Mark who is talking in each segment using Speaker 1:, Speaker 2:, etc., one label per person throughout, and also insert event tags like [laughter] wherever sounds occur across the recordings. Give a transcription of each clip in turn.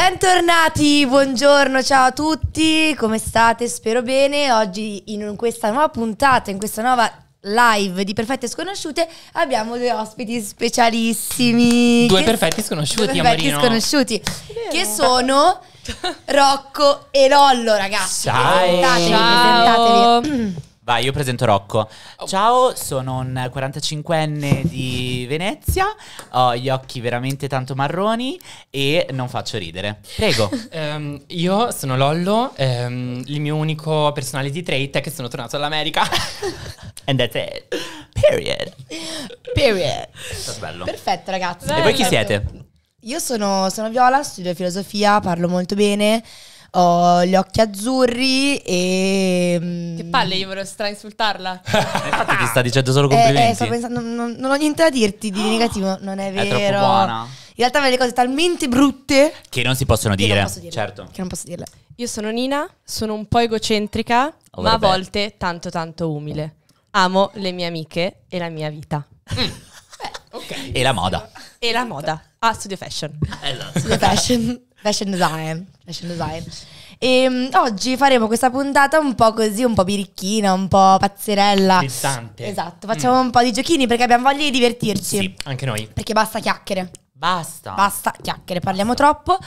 Speaker 1: Bentornati, buongiorno, ciao a tutti, come state? Spero bene. Oggi in questa nuova puntata, in questa nuova live di Perfette Sconosciute, abbiamo due ospiti specialissimi. Due perfetti
Speaker 2: sconosciuti, due perfetti sconosciuti,
Speaker 1: che sono [laughs] Rocco e Lollo, ragazzi. Ciao. Presentatevi, ciao. presentatevi. Mm.
Speaker 3: Vai, io presento Rocco. Oh. Ciao, sono un 45enne di Venezia, ho gli occhi veramente tanto marroni e non faccio ridere.
Speaker 2: Prego. um, [laughs] io sono Lollo, um, il mio unico personality trait è che sono tornato all'America. [laughs] And that's it. Period. Period.
Speaker 1: bello. Perfetto ragazzi. Bello. E voi chi siete? Io sono, sono Viola, studio filosofia, parlo molto bene ho gli occhi azzurri e... Mm,
Speaker 4: che palle, io vorrei stra-insultarla. [laughs] Infatti
Speaker 3: ti sta dicendo solo complimenti. Eh, eh sto
Speaker 4: pensando, non, non, ho niente da dirti di [gasps] negativo, non è vero. È troppo buona. In realtà le cose talmente brutte...
Speaker 3: Che non si possono dire. Non posso dire. Certo.
Speaker 4: Che non posso dirle. Io sono Nina, sono un po' egocentrica, oh, ma a volte tanto tanto umile. Amo le mie amiche e la mia vita. Mm. Beh, [laughs] okay. E la moda. E la moda. Ah, studio fashion. Esatto. Studio fashion.
Speaker 1: Fashion design, fashion design. E ehm, oggi faremo questa puntata un po' così, un po' birichina, un po' pazzerella. Pizzante. Esatto, facciamo mm. un po' di giochini perché abbiamo voglia di divertirci. Sì,
Speaker 2: anche noi. Perché
Speaker 1: basta chiacchiere.
Speaker 2: Basta. Basta
Speaker 1: chiacchiere, parliamo Basta. troppo.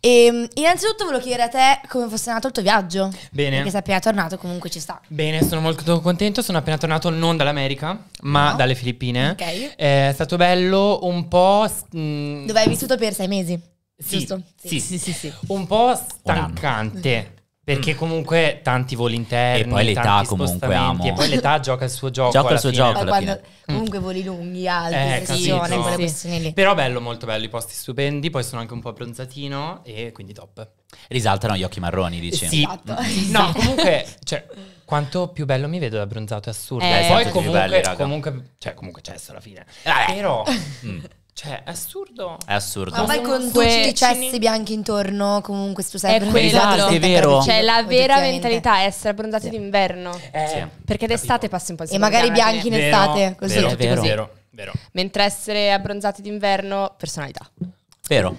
Speaker 1: E, ehm, innanzitutto volevo chiedere a te come fosse nato il tuo viaggio. Bene. Perché sei appena tornato, comunque ci sta.
Speaker 2: Bene, sono molto contento. Sono appena tornato non dall'America, ma no. dalle Filippine. Ok. Eh, è stato bello un po'. Mh... Mm, Dove hai vissuto
Speaker 1: per sei mesi? Sì, sì,
Speaker 2: sì, sì, sì, Un po' stancante. Perché mm. comunque tanti voli interni, e poi l'età comunque amo. E poi l'età gioca il suo [laughs] gioco. Gioca il suo gioco. Eh,
Speaker 1: comunque voli lunghi, alti, eh, pressione, quelle questioni
Speaker 2: lì. Però bello, molto bello, i posti stupendi, poi sono anche un po' abbronzatino e quindi top. Risaltano gli occhi marroni, dice. Sì, esatto. no, [laughs] esatto. comunque, cioè, quanto più bello mi vedo da abbronzato è assurdo. Eh, poi esatto. comunque, belli, comunque, cioè, comunque c'è sono alla fine. Però... Mm. Cioè, è assurdo. È assurdo.
Speaker 4: Ma vai con 12 cessi
Speaker 2: bianchi
Speaker 1: intorno, comunque tu sei È quello, esatto, è vero. Cioè, la vera mentalità
Speaker 4: è essere abbronzati sì. d'inverno. Eh, sì. Perché d'estate passi un po' il E magari bianchi in estate, così vero, vero, così. Vero, vero. Mentre essere abbronzati d'inverno, personalità.
Speaker 1: Vero.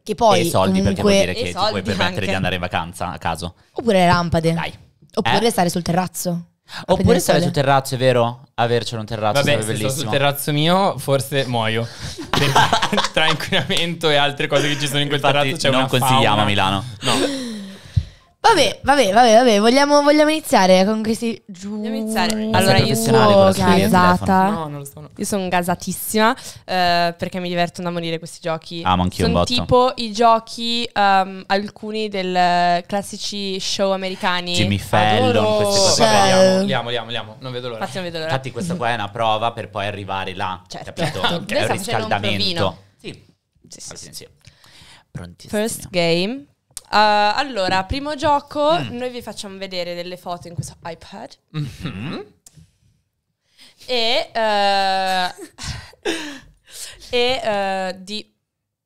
Speaker 1: Che poi e i soldi comunque,
Speaker 4: perché vuol dire che ti puoi permettere anche. di andare
Speaker 3: in vacanza a caso.
Speaker 1: Oppure le lampade. Dai. Oppure eh? stare sul terrazzo.
Speaker 3: Oppure stare sul terrazzo, è vero?
Speaker 2: Avercelo un terrazzo Vabbè, sarebbe bellissimo. Se sto sul terrazzo mio, forse muoio. [laughs] tra inquinamento e altre cose che ci sono in quel Infatti, terrazzo c'è non una consigliamo fauna. a Milano.
Speaker 5: No.
Speaker 1: Vabbè, vabbè, vabbè, vabbè. Vogliamo, vogliamo iniziare con
Speaker 4: questi giù. Vogliamo iniziare.
Speaker 5: Allora, io sono gasata. No, non lo
Speaker 3: sono.
Speaker 4: Io sono gasatissima eh, perché mi divertono da morire questi giochi. Amo anch'io Sono un botto. tipo i giochi, um, alcuni del eh, classici show americani. Jimmy Fallon, Adoro. queste cose qua, Cioè- vediamo. Liamo, cioè. Non
Speaker 3: vedo l'ora. Infatti non vedo l'ora. Infatti questa qua è una prova per poi arrivare là, Certo. capito? Noi È un stiamo un riscaldamento. Sì, Sì, sì, sì. sì.
Speaker 4: First game, Uh, allora, primo gioco, mm. noi vi facciamo vedere delle foto in questo iPad.
Speaker 5: Mm-hmm.
Speaker 4: E, uh, [laughs] e uh, di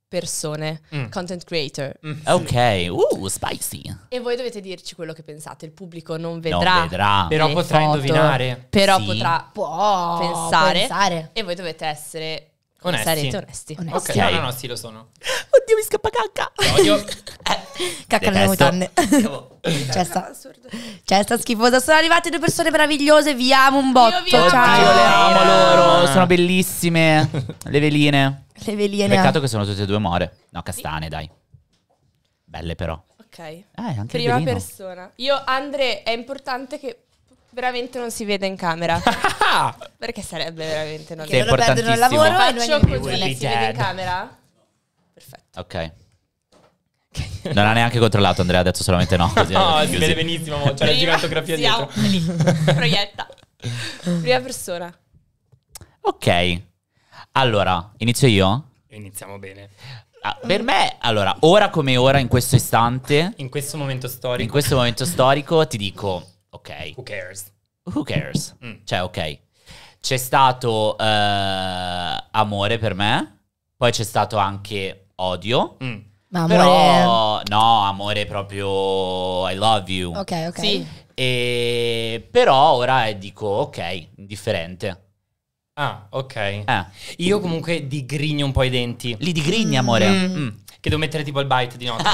Speaker 4: persone, mm. content creator. Mm. Ok, uh, spicy. E voi dovete dirci quello che pensate, il pubblico non vedrà. Non vedrà. Però potrà foto, indovinare. Però sì. potrà Può pensare, pensare. E voi dovete essere Onesti. Sarete onesti. onesti. Ok, no, no, no, sì, lo sono oddio, mi scappa cacca. Odio. [laughs]
Speaker 2: Eh, cacca nelle mutande. C'è sta,
Speaker 1: c'è sta schifosa. Sono arrivate due persone meravigliose. Vi amo un botto. Io vi amo. Ciao. Oddio, le
Speaker 5: amo loro. Sono
Speaker 3: bellissime. Le veline. Le veline. Peccato che sono tutte e due more. No, castane, dai. Belle però.
Speaker 4: Ok. Eh, anche Prima persona. Io, Andre, è importante che veramente non si vede in camera. [laughs] perché sarebbe veramente non Perché loro perdono il lavoro e non si vede in camera.
Speaker 3: Perfetto. Ok. Non ha neanche controllato, Andrea ha detto solamente no. Così, [laughs] no, si vede
Speaker 2: benissimo, c'è cioè [laughs] la gigantografia dietro. [laughs]
Speaker 4: proietta. Prima persona.
Speaker 3: Ok. Allora, inizio io?
Speaker 2: Iniziamo bene.
Speaker 3: Ah, per me, allora, ora come ora, in questo istante...
Speaker 2: In questo momento storico. In questo momento
Speaker 3: storico ti dico, ok. Who cares? Who cares? Mm. Cioè, ok. C'è stato uh, amore per me, poi c'è stato anche odio. Mm. Ma amore... Però, no, amore proprio I love you. Ok, ok. Sì. E,
Speaker 2: però ora dico, ok, indifferente. Ah, ok. Eh. Io comunque digrigno un po' i denti. Li digrigni, amore? Mm. Mm. Che devo mettere tipo il bite di notte.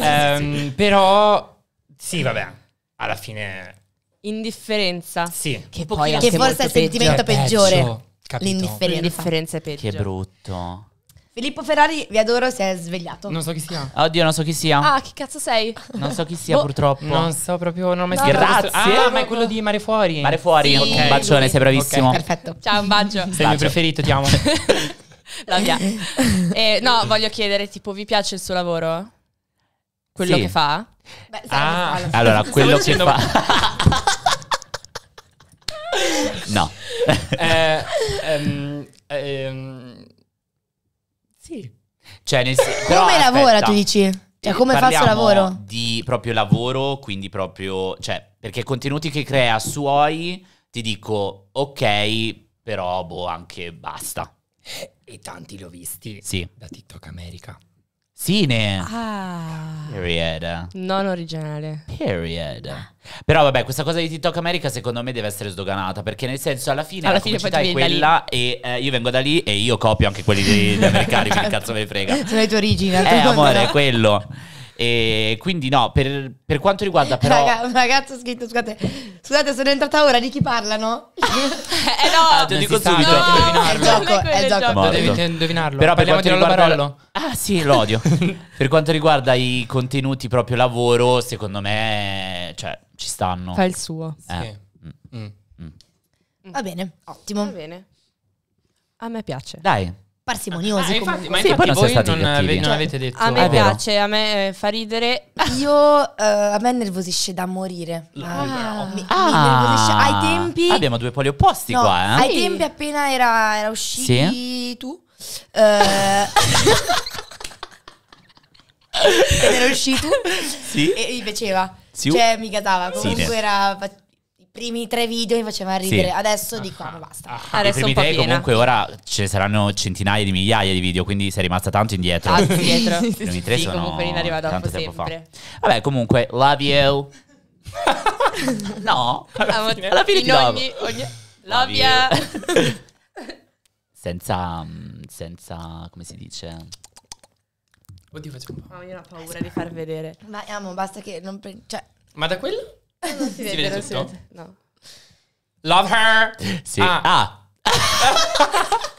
Speaker 2: um, [laughs] però, sì, vabbè, alla fine...
Speaker 4: Indifferenza. Sì. Che, poi che forse è il sentimento peggio. peggiore. Cioè, capito. L'indifferenza. L'indifferenza è peggio. Che
Speaker 3: brutto.
Speaker 4: Filippo Ferrari, vi adoro, si è svegliato. Non so chi sia.
Speaker 3: Oddio, non so chi sia.
Speaker 4: Ah, che cazzo sei? Non so chi sia, Boh. purtroppo.
Speaker 3: Non
Speaker 2: so proprio, non ho mai sentito
Speaker 1: grazie. questo- Ah, ma
Speaker 4: è quello
Speaker 2: di Mare Fuori. Mare fuori, Sì, un bacione, sei bravissimo. Perfetto.
Speaker 4: Ciao, un bacio. Sei il mio preferito, ti amo. La [laughs] mia. Eh, no, voglio chiedere, tipo, vi piace il suo lavoro? Quello Sì. che fa? Beh, sai Ah, che Allora, quello che fa... [laughs] no. Eh,
Speaker 2: ehm, ehm, sì. Cioè, nel,
Speaker 1: [laughs] però, come aspetta, lavora, tu dici?
Speaker 5: Cioè, eh, come faccio lavoro?
Speaker 3: Di proprio lavoro, quindi proprio... Cioè, perché contenuti che crea suoi, ti dico, ok, però boh, anche basta.
Speaker 2: E tanti li ho visti.
Speaker 3: Sì. Da TikTok America. Sine. Ah. Period. Non
Speaker 4: originale.
Speaker 3: Period. Però vabbè, questa cosa di TikTok America secondo me deve essere sdoganata, perché nel senso alla fine alla la fine è quella e eh, io vengo da lì e io copio anche quelli degli [laughs] americani, che cazzo me ne frega.
Speaker 1: Sono le tue origini. Eh amore, è
Speaker 3: quello. E quindi no, per, per quanto riguarda però... Raga,
Speaker 1: un ragazzo ha scritto, scusate, scusate sono entrata ora, di chi parlano? [laughs] eh
Speaker 5: no! Ah, te lo dico subito, no, devi indovinarlo. È il gioco, è gioco. Devi indovinarlo. Però Parliamo per quanto riguarda... Ah
Speaker 3: sì, l'odio. [laughs] per quanto riguarda i contenuti proprio lavoro, secondo me, cioè, ci stanno. Fa il suo. Eh. Sì. Mm. Mm.
Speaker 4: Va bene, ottimo. Va bene. A me piace. Dai parsimoniosi. Ah, infatti, ma sì, infatti poi voi non, ave- non, avete detto. A me ah, piace, a me eh, fa ridere. [laughs] Io uh, a me nervosisce da morire. Ah, mi, ah, mi
Speaker 1: Ai ah. tempi
Speaker 3: abbiamo due poli opposti no, qua. Eh? Ai tempi
Speaker 4: appena era, era uscito
Speaker 1: sì? tu. Uh, [laughs] era uscito? Sì. E mi piaceva. Sì. Cioè mi gasava, comunque sì. era primi tre video mi facevano ridere, sì. adesso ah, dico ah, no, basta. Ah, ah. adesso I primi tre piena. comunque
Speaker 3: ora ce ne saranno centinaia di migliaia di video, quindi sei rimasta tanto indietro. Tanto indietro. I primi tre sì, sono comunque in arriva dopo sempre. Vabbè, comunque, love you. [laughs] no,
Speaker 4: alla fine, alla fine in ogni, ogni... Love you.
Speaker 3: [laughs] senza, mm, senza, come si dice...
Speaker 4: Oddio, faccio un po'. Oh, io ho
Speaker 1: paura di
Speaker 2: far vedere.
Speaker 1: Ma amo, basta che non... Cioè... Ma da quello? Sivilreseptor. Sivilreseptor. No.
Speaker 2: Love her. Si ah.
Speaker 1: ah. [laughs]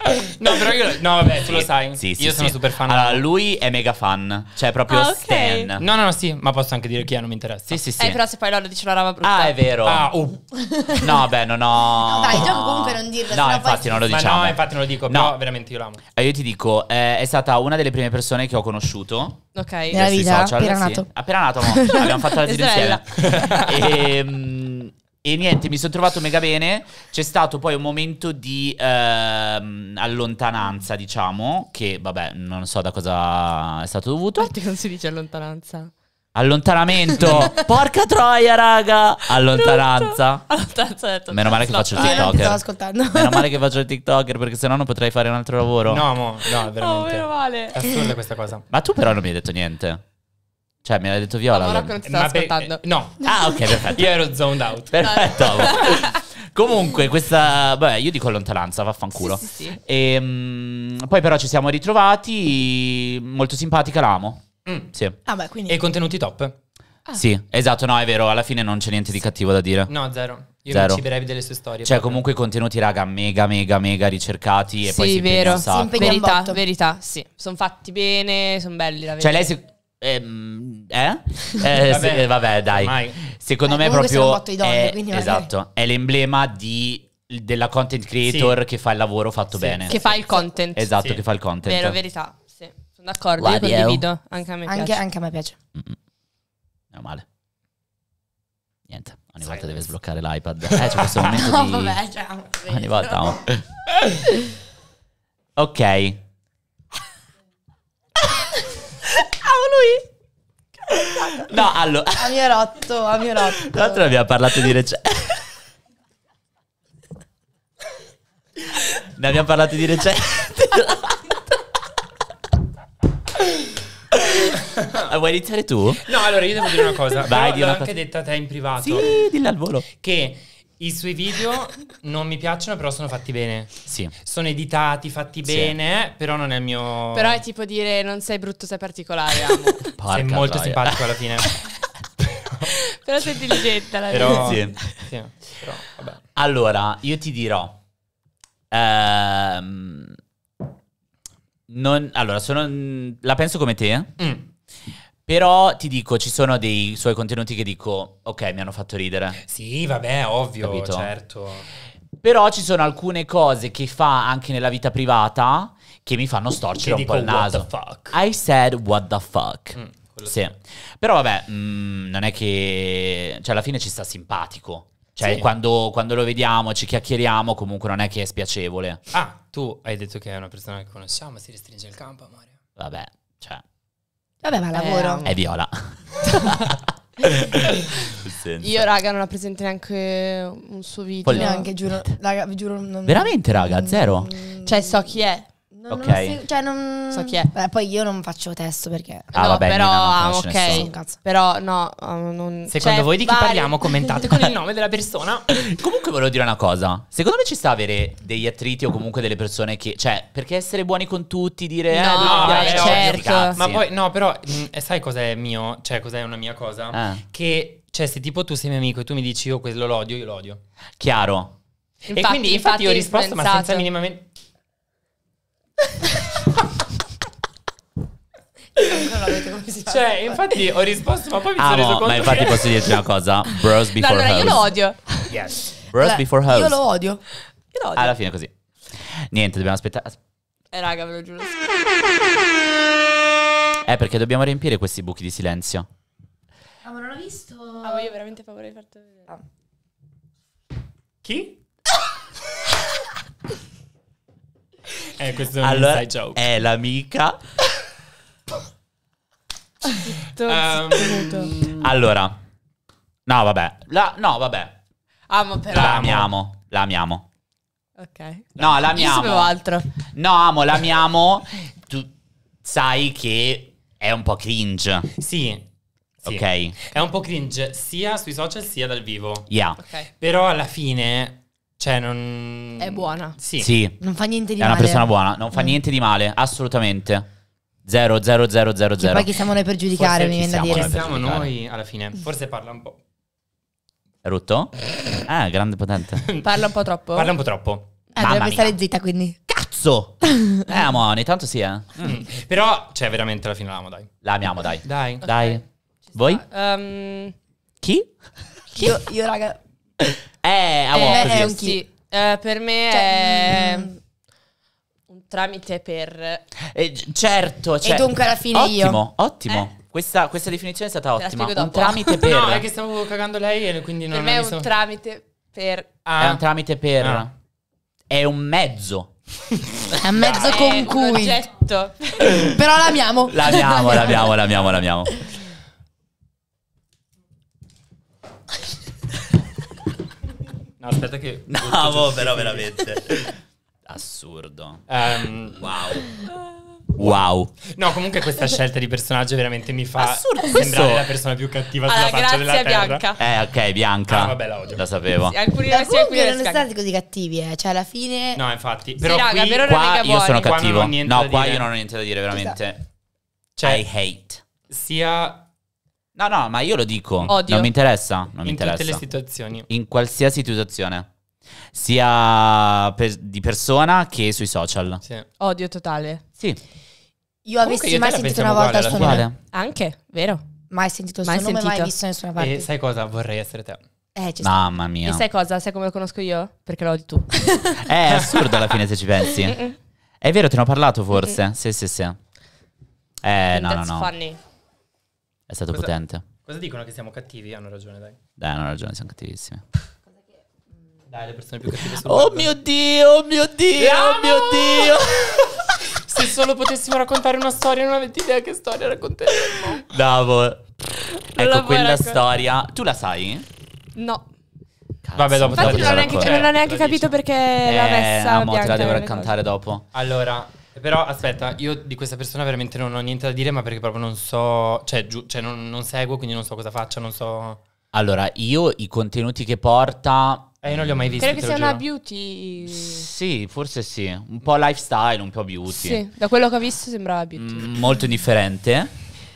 Speaker 4: [laughs] No, però io. No, vabbè, tu lo sai. Sì,
Speaker 3: sì, io sì, sono super fan. Allora, lui è mega fan. Cioè, proprio ah, okay. Stan. No,
Speaker 2: no, no, sì, ma posso anche dire chi è, non mi interessa. Sì, sì, sì. Eh, però
Speaker 4: se poi loro dice una roba brutta. Ah, è vero. Ah, uh.
Speaker 3: [laughs] no, vabbè, ho. no. Dai, gioco
Speaker 4: comunque non dirlo. No, infatti
Speaker 3: non lo diciamo. Ma no, infatti
Speaker 2: non lo dico, no. però veramente io l'amo.
Speaker 3: Eh, io ti dico, eh, è stata una delle prime persone che ho conosciuto.
Speaker 2: Ok. Nella vita, social, appena sì. nato.
Speaker 3: Appena ah, nato, no. Abbiamo fatto la vita insieme. e, e niente, mi sono trovato mega bene. C'è stato poi un momento di ehm, allontananza, diciamo, che vabbè, non so da cosa è stato dovuto.
Speaker 4: Infatti non si dice allontananza?
Speaker 3: Allontanamento!
Speaker 4: [laughs] Porca troia, raga!
Speaker 3: Allontananza.
Speaker 5: Allontananza detto. Meno male che faccio il TikToker. Meno
Speaker 3: male [laughs] che faccio il TikToker perché sennò non potrei fare un altro lavoro. No, mo, no, oh, veramente.
Speaker 5: Oh, meno male. È assurda questa cosa.
Speaker 3: Ma tu però non mi hai detto niente. Cioè, me l'ha detto Viola. Ma Marocco non ti
Speaker 2: stava ascoltando. Per... Eh, no. Ah, ok, [laughs] perfetto. Io ero zoned out.
Speaker 3: Perfetto. [laughs] [laughs] Comunque, questa. Beh, io dico lontananza, vaffanculo. Sì, sì, sì. E, um, poi, però, ci siamo ritrovati. Molto simpatica, l'amo. Mm. Sì. Ah, beh, quindi... E
Speaker 2: contenuti top. Ah.
Speaker 3: Sì, esatto, no, è vero, alla fine non c'è niente di cattivo da dire. No, zero. Io zero. mi ciberei delle sue storie. Cioè, proprio. comunque contenuti, raga, mega, mega, mega ricercati. E sì, poi si vero. Si
Speaker 4: verità, verità, sì. Sono fatti bene, sono belli. La verità. cioè, lei se Ehm,
Speaker 3: eh? [laughs] eh vabbè, se, vabbè, dai. Ormai. Secondo eh, me proprio donne, è, quindi, esatto, è l'emblema di, della content creator sì. che fa il lavoro fatto sì. bene. Che fa il content. Esatto, sì. che fa il content. Vero,
Speaker 4: verità. Sì. Sono d'accordo, Guardi, io
Speaker 3: condivido. Anche a me anche, piace. Anche a me piace. Mm-mm. Meno male. Niente, ogni volta deve sbloccare l'iPad. Eh, c'è questo [laughs] momento no, di... vabbè, cioè, [laughs] ogni volta. No. Oh. ok
Speaker 1: lui! No, allora... A mio rotto, a mio rotto. Tra
Speaker 3: l'altro abbiamo parlato di recente... ne abbiamo parlato di recente. Ah, vuoi iniziare tu? No, allora io devo dire una cosa. Vai, l'ho una anche cosa. detta a te in privato. Sì,
Speaker 2: dilla al volo. Che i suoi video non mi piacciono, però sono fatti bene. Sì. Sono editati, fatti sì. bene, però non è il mio. Però è
Speaker 4: tipo dire non sei brutto, sei particolare. Amo. [laughs]
Speaker 3: sei molto troia. simpatico
Speaker 2: alla fine.
Speaker 4: [laughs] però sei intelligente
Speaker 5: alla però... fine. Sì. sì.
Speaker 3: Però, vabbè. Allora, io ti dirò. Ehm, non, allora, sono, la penso come te. Eh? Mm. Però ti dico, ci sono dei suoi contenuti che dico, ok, mi hanno fatto ridere. Sì, vabbè, ovvio, Capito? certo. Però ci sono alcune cose che fa anche nella vita privata che mi fanno storcere che un dico, po' il naso. What the fuck? I said what the fuck. Mm, sì. Che... Però vabbè, mh, mm, non è che... Cioè, alla fine ci sta simpatico. Cioè, sì. quando, quando, lo vediamo, ci chiacchieriamo, comunque non è che è spiacevole.
Speaker 2: Ah, tu hai detto che è una persona che conosciamo, si restringe il campo, amore. Vabbè, cioè... Vabbè, ma eh,
Speaker 4: lavoro.
Speaker 3: È viola. [laughs] Io,
Speaker 4: raga, non ho presente neanche un suo video. Poi neanche, giuro. Raga, vi giuro. Non... Veramente, raga, zero. Cioè, so chi è. Non, ok. Non cioè non... So chi è. Beh, poi io non faccio testo perché... Ah, no, vabbè, però, Nina, ok. Però no, um, non... Secondo cioè, voi di chi vari... parliamo? Commentate [laughs] con il nome della persona. [laughs]
Speaker 3: comunque volevo dire una cosa. Secondo me ci sta avere degli attriti o comunque delle persone che... Cioè,
Speaker 2: perché essere buoni con tutti, dire... No,
Speaker 3: eh, no, beh, beh, cioè, certo. Ovvio, cioè, Ma poi,
Speaker 2: no, però, mh, mm, sai cos'è mio? Cioè, cos'è una mia cosa? Eh. Che, cioè, se tipo tu sei mio amico e tu mi dici io quello lo odio, io lo odio. Chiaro.
Speaker 5: Infatti, e quindi, infatti, infatti io ho risposto, pensato. ma senza
Speaker 2: minimamente non avete come [laughs] Cioè, infatti ho risposto, ma poi mi ah, sono reso conto. Ma infatti che... posso dirti una cosa: [laughs] Bros
Speaker 3: before allora, hoes. io lo
Speaker 4: odio. Yes. Bros allora, before hoes. Io lo odio.
Speaker 3: Io lo odio. Alla fine così. Niente, dobbiamo aspettare.
Speaker 4: Eh, raga, ve lo giuro.
Speaker 3: Eh, perché dobbiamo riempire questi buchi di silenzio.
Speaker 4: Ah, ma non ho visto. Ah, ma io veramente paura di farti vedere. Ah. Chi?
Speaker 3: Eh, questo è un allora, joke. È l'amica.
Speaker 5: Zitto, um, ehm,
Speaker 3: allora, no, vabbè. La, no, vabbè.
Speaker 4: Amo però. La amiamo,
Speaker 3: la amiamo.
Speaker 4: Ok. No, la amiamo. Io
Speaker 2: altro.
Speaker 3: No, amo, la amiamo. Tu sai che è un po' cringe. Sì. Sì. Ok.
Speaker 2: È un po' cringe sia sui social sia dal vivo. Yeah. Okay. Però alla fine cioè, non... È buona. Sì. sì. Non fa niente di male. È una persona buona, non fa mm. niente
Speaker 3: di male, assolutamente. 0, 0, 0, 0, 0. Poi chi
Speaker 2: siamo noi per giudicare, Forse mi viene da dire. Chi siamo noi alla fine? Forse parla
Speaker 5: un po'.
Speaker 3: È rotto? Ah, grande potente. [laughs]
Speaker 5: parla un po' troppo? Parla un po' troppo. Eh, Mamma dovrebbe mia. stare
Speaker 1: zitta, quindi.
Speaker 3: Cazzo! [laughs] eh, amo, ogni tanto sì, eh. Mm. mm. Però, cioè, veramente alla fine l'amo, dai. La amiamo, dai. Dai. Okay. Dai. Voi?
Speaker 1: Um... Chi? Io,
Speaker 4: io, raga...
Speaker 3: [laughs] Eh, a eh, volte è un chi.
Speaker 4: Eh, per me cioè, è mm. un tramite per...
Speaker 3: Eh, certo, cioè, E dunque alla fine ottimo, io. Ottimo, ottimo. Eh? Questa, questa, definizione è stata ottima. Un tramite [laughs] per... No, è che
Speaker 4: stavo cagando lei e
Speaker 2: quindi non... Per me è un stavo...
Speaker 4: tramite per... Ah. È un
Speaker 3: tramite per... Ah. È un mezzo.
Speaker 1: È un mezzo
Speaker 4: con cui... Un oggetto. Però l'amiamo. L'amiamo,
Speaker 3: l'amiamo, l'amiamo, l'amiamo. [laughs]
Speaker 2: No, aspetta che... No, cioè, boh, però veramente... [laughs]
Speaker 3: Assurdo. Um, wow.
Speaker 2: Wow. No, comunque questa scelta di personaggio veramente mi fa Assurdo, sembrare questo... la persona più cattiva allora, sulla faccia della Bianca. terra. Eh, ok, Bianca. Ah, vabbè, la odio. La sapevo. Sì, alcuni sì, alcuni non sono stati
Speaker 1: così cattivi, eh. Cioè, alla fine... No,
Speaker 2: infatti. Però sì, qui, però qua io sono cattivo. Qua no, qua dire. io non
Speaker 3: ho niente da dire, veramente. Esatto. Cioè, I hate. Sia No, no, ma io lo dico. Odio. Non mi interessa. Non in mi interessa. In tutte le situazioni. In qualsiasi situazione. Sia per, di persona che sui social. Sì.
Speaker 4: Odio totale. Sì. Io Comunque avessi io mai sentito una volta il suo nome. Anche, vero? Mai sentito il suo nome, mai visto nessuna parte.
Speaker 5: E eh,
Speaker 2: sai cosa? Vorrei essere te.
Speaker 4: Eh, Mamma mia. E sai cosa? Sai come lo conosco io? Perché lo odi tu. [laughs] è assurdo alla fine se ci pensi.
Speaker 3: è vero, te ne ho parlato forse. sì, sì, sì. Eh, no, no, no. Funny. È stato cosa, potente.
Speaker 2: Cosa dicono che siamo cattivi? Hanno ragione, dai.
Speaker 3: Dai, hanno ragione, siamo cattivissimi. Mm,
Speaker 2: dai, le persone più cattive sono. Oh mio dio, oh mio dio, oh mio dio. [laughs] Se solo potessimo raccontare una storia, non avete idea che storia
Speaker 4: racconteremo.
Speaker 3: Bravo. ecco quella storia. Tu la sai? No. Vabbè, dopo Infatti non, neanche,
Speaker 4: non l'ho neanche capito perché eh, l'ha messa. No, mo te la devo raccontare
Speaker 3: dopo.
Speaker 2: Allora, però aspetta, io di questa persona veramente non ho niente da dire, ma perché proprio non so, cioè, giu, cioè non, non, seguo, quindi non so cosa faccia, non so.
Speaker 3: Allora, io i contenuti che porta. Eh, io non li ho mai mm. visti. Credo che sia una beauty. Sì, forse sì. Un po' lifestyle, un po' beauty. Sì,
Speaker 4: da quello che ho visto sembrava beauty. Mm, molto
Speaker 3: differente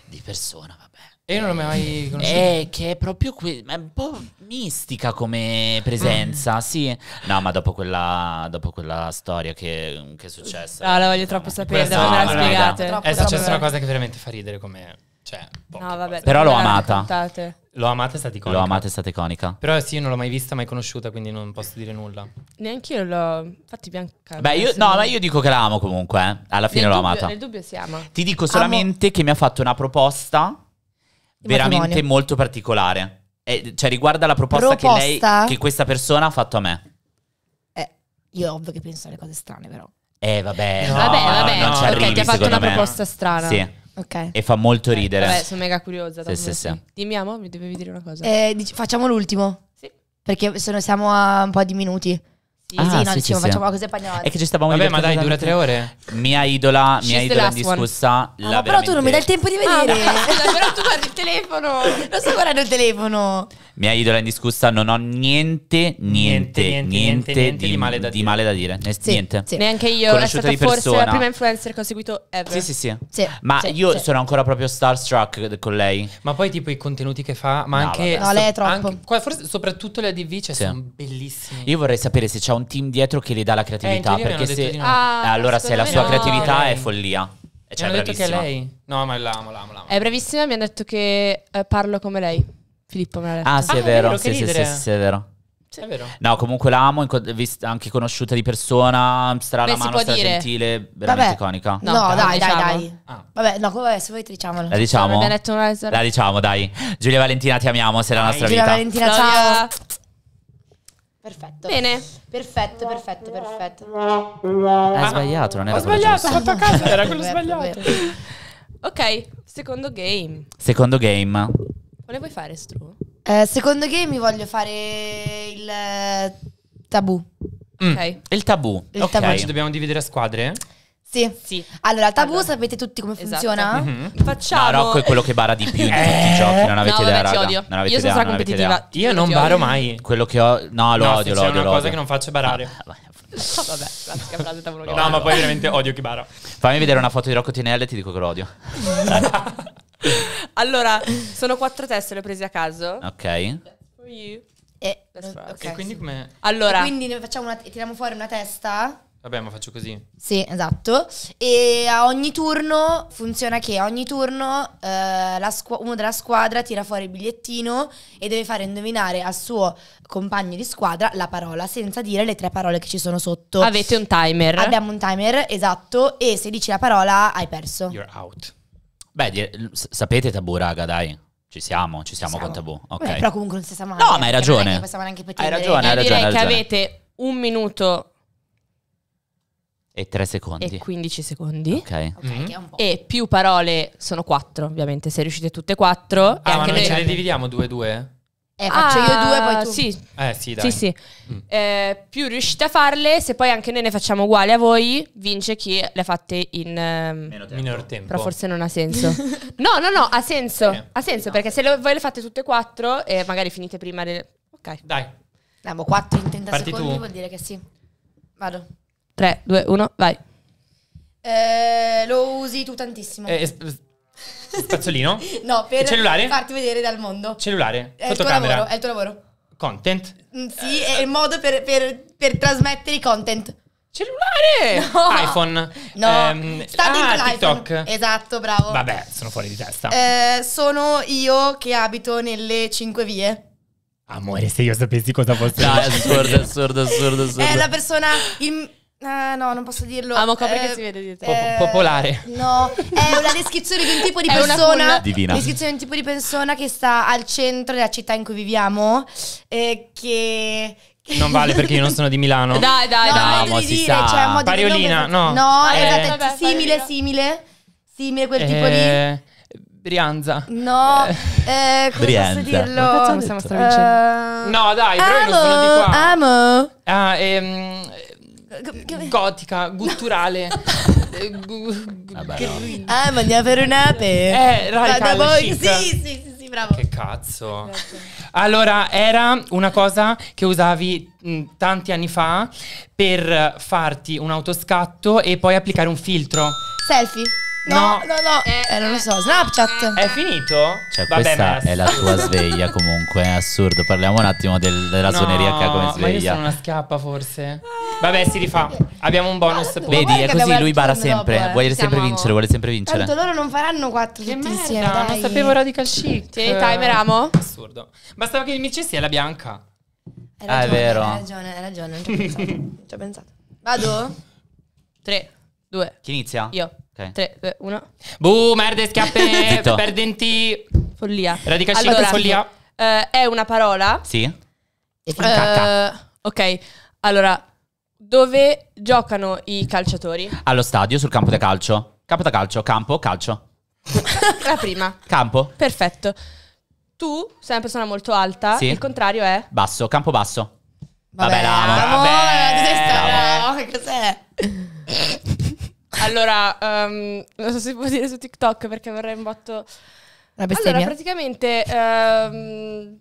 Speaker 3: di persona.
Speaker 4: E io non l'ho mai conosciuto. È eh, che è proprio que- è un po'
Speaker 3: mistica come presenza, mm. sì. No, ma dopo quella, dopo quella storia
Speaker 2: che, che, è successa. No, ah, la voglio troppo sapere, devo
Speaker 4: andare a spiegare. è eh, successa una cosa che
Speaker 2: veramente fa ridere come... Cioè,
Speaker 4: boh, no, vabbè, però l'ho amata.
Speaker 3: L'ho amata è stata iconica. L'ho amata è stata iconica.
Speaker 2: Però sì, io non l'ho mai vista, mai conosciuta, quindi non posso dire nulla.
Speaker 4: Neanche io l'ho. Infatti, Bianca. Beh, io, no, ma io
Speaker 2: dico che la amo comunque. Eh. Alla fine nel l'ho dubbio, amata. Nel
Speaker 4: dubbio si ama. Ti dico solamente
Speaker 2: amo. che mi ha
Speaker 3: fatto una proposta
Speaker 4: veramente matrimonio.
Speaker 3: molto particolare. E, eh, cioè, riguarda la proposta, proposta, che lei, che questa persona ha fatto a me.
Speaker 1: Eh, io ovvio che penso alle cose strane, però.
Speaker 3: Eh, vabbè, no, vabbè, vabbè. Non ci arrivi, okay, ti ha fatto una me. proposta strana. Sì. Okay. E fa molto eh,
Speaker 4: ridere. Vabbè, sono mega curiosa. Sì, sì, sì. Dimmi, amo, mi devi dire una cosa. Eh,
Speaker 1: dic- facciamo l'ultimo. Sì. Perché se no siamo a un po' di minuti. Sì,
Speaker 3: ah, sì, no, sì, dicevo, sì, facciamo cose pagnotte. È che ci stavamo Vabbè, ma dai, dura tre ore. Mia idola, mia She's idola indiscussa. Ah, ma però tu non mi dai il
Speaker 1: tempo di ah, vedere. Ah, [laughs] no. però tu guardi il telefono. Non sto guardando il telefono.
Speaker 3: Mia idola indiscussa, non ho niente, niente, niente, niente, niente di, di, male da di dire. Male da dire. Ne- sì, niente. Sì.
Speaker 4: Neanche io. È stata forse persona. la prima influencer che ho seguito ever. Sì, sì, sì. sì ma io sono
Speaker 3: ancora proprio starstruck con lei.
Speaker 2: Ma poi tipo i contenuti che fa, ma anche... No,
Speaker 1: lei
Speaker 4: è troppo.
Speaker 2: soprattutto le ADV, cioè sono bellissime.
Speaker 3: Io vorrei sapere se c'è un un team dietro che le dà la eh, creatività. Eh, perché se. No. Ah, allora, se la sua no, creatività lei. Eh, è
Speaker 2: follia. E cioè, mi hanno detto che è lei. No, ma l'amo,
Speaker 4: l'amo, l'amo. È bravissima, mi ha detto che eh, parlo come lei. Filippo me l'ha detto. Ah, sì, ah, è, vero. È vero sì, sì, sì, sì, è
Speaker 3: vero. È vero. No, comunque la amo, anche conosciuta di persona, strana Beh, mano, stra gentile, veramente Vabbè. iconica. No,
Speaker 1: no dai, dai, diciamo. dai. Ah. Vabbè, no, vabbè, se volete diciamolo. La diciamo? La
Speaker 3: diciamo, dai. Giulia Valentina ti amiamo, sei dai. la nostra Giulia vita.
Speaker 1: Giulia Valentina, ciao. ciao. Perfetto. Bene. Perfetto, perfetto, perfetto. Hai
Speaker 5: ah, sbagliato, non era Ho sbagliato, ho fatto a caso, era quello sbagliato.
Speaker 4: ok, secondo game.
Speaker 3: Secondo game.
Speaker 4: Quale vuoi fare, Stru?
Speaker 1: Eh, secondo game voglio fare
Speaker 4: il eh,
Speaker 1: tabù. Mm, Ok. Il tabù. Il ok. tabù. Ci
Speaker 2: dobbiamo dividere a squadre?
Speaker 1: Sì. sì. Allora, tabù allora. sapete tutti come esatto. funziona? Mm-hmm. Facciamo.
Speaker 5: No, Rocco è quello
Speaker 2: che bara di più di tutti i eh? giochi. Non avete no, idea, raga.
Speaker 5: Odio. Non avete Io idea, sono competitiva. Io non baro
Speaker 3: mai. Quello che ho. No, lo no, odio, lo odio. È una cosa odio. che non
Speaker 2: faccio barare. Ah, vabbè, classica frase da uno che No, ma poi veramente odio chi bara.
Speaker 3: Fammi vedere una foto di Rocco Tinelli e ti dico che lo odio.
Speaker 4: [laughs] allora, sono quattro teste le ho prese a caso. Ok. E, eh, okay, quindi come... Allora, e quindi facciamo una, tiriamo fuori una testa
Speaker 2: Vabbè, ma faccio così.
Speaker 1: Sì, esatto. E a ogni turno funziona che ogni turno eh, squ- uno della squadra tira fuori il bigliettino e deve fare indovinare al suo compagno di squadra la parola senza dire le tre parole che ci sono sotto. Avete un timer. Abbiamo un timer, esatto. E se dici la parola hai perso. You're out.
Speaker 3: Beh, di- s- sapete tabù, raga, dai. Ci siamo, ci siamo, siamo. con tabù. Ok. Beh, però
Speaker 4: comunque non si sa mai. No, ma hai ragione. Non possiamo Hai ragione, hai ragione. Direi hai ragione. che avete un minuto e 3 secondi. E 15 secondi. Ok. okay mm-hmm. E più parole sono 4, ovviamente, se riuscite tutte e 4. Ah, e anche ma noi
Speaker 2: le... ce le cioè, dividiamo 2-2?
Speaker 5: Eh, faccio ah, io due, poi tu. Sì,
Speaker 4: eh, sì, dai. sì, sì. Mm. Eh, più riuscite a farle, se poi anche noi ne facciamo uguali a voi, vince chi le ha fatte in ehm, Meno tempo. tempo. Però forse non ha senso. [laughs] no, no, no, ha senso. Eh. Ha senso, no. perché se lo, voi le fate tutte e quattro, e eh, magari finite prima del... Ok. Dai. Andiamo, quattro in 30 Parti secondi tu. vuol dire che sì. Vado. 3, 2, 1, vai.
Speaker 1: Eh, lo usi tu tantissimo. Eh,
Speaker 4: spazzolino? [laughs] no, per cellulare?
Speaker 1: farti vedere dal mondo. Cellulare, è il, tuo lavoro, è il tuo lavoro. Content? Mm, sì, è il modo per, per- per trasmettere i content. Cellulare! No.
Speaker 2: iPhone? No, Ehm, starting ah, l'iPhone. TikTok?
Speaker 1: Esatto, bravo.
Speaker 2: Vabbè, sono fuori di testa.
Speaker 1: Eh, sono io che abito nelle cinque vie.
Speaker 2: Amore, se io sapessi cosa fosse... Dai, assurdo, assurdo, assurdo, assurdo. È la
Speaker 1: persona. Il, Ah, no, non posso dirlo. Amo ah, capri eh, che si vede di eh, te. Eh, popolare. No, è una descrizione di un tipo di [laughs] persona. Divina. Descrizione di un tipo di persona che sta al centro della città in cui viviamo. Eh, che. Non vale perché io non sono
Speaker 2: di Milano. [laughs] Dai, dai, no, dai. No, si cioè, sa. Cioè, di Pariolina, no. No, eh, esatto, vabbè,
Speaker 1: simile, simile, simile. Simile quel tipo di. Eh,
Speaker 2: Brianza.
Speaker 1: No, eh, come Brianza. posso dirlo? Ma stiamo uh,
Speaker 2: no, dai, però io non sono di qua.
Speaker 1: Amo.
Speaker 2: Ah, ehm gotica, gutturale. [laughs] Vabbè, no. Ah, ma andiamo per un'ape. Eh, radical da voi. Sì, sì,
Speaker 1: sì, sì, bravo.
Speaker 2: Che cazzo. Grazie. Allora, era una cosa che usavi mh, tanti anni fa per farti un autoscatto e poi applicare un filtro.
Speaker 1: Selfie. No, no, no, eh, eh non lo so, eh.
Speaker 2: Snapchat. È finito? Cioè, Vabbè, questa è la tua
Speaker 3: sveglia comunque, è assurdo. Parliamo un attimo del, della no, suoneria che ha come sveglia. Ma io sono
Speaker 2: una schiappa forse. Vabbè, si rifà. Abbiamo un bonus. Ah, Vedi, è così, lui bara sempre, dopo, eh. vuole sempre vincere,
Speaker 3: vuole sempre vincere. Tanto
Speaker 2: loro non faranno quattro che
Speaker 1: tutti merda, insieme. Dai. Non sapevo radical chic. Tieni il timer, amo.
Speaker 2: Assurdo. Bastava che mi dicessi è la bianca. Hai
Speaker 1: ragione, ah, è vero. Hai ragione, hai ragione, non ci ho pensato. [laughs] Vado?
Speaker 4: 3 2
Speaker 3: Chi inizia? Io.
Speaker 4: 3, 2, 1.
Speaker 1: Buh, merde,
Speaker 3: schiappe,
Speaker 4: [laughs] perdenti. Follia. Radical allora, chic, follia. Uh, è una parola. Sì.
Speaker 5: Uh,
Speaker 4: ok, allora, dove giocano i calciatori?
Speaker 3: Allo stadio, sul campo da calcio. Campo da calcio, campo, calcio. [laughs] La prima. Campo.
Speaker 4: Perfetto. Tu sei una persona molto alta, sì. il contrario è?
Speaker 3: Basso, campo basso. Vabbè, vabbè, la, vabbè. vabbè.
Speaker 4: Cos'è? Allora, um, non so se si può dire su TikTok perché vorrei un botto... Allora, praticamente... Um,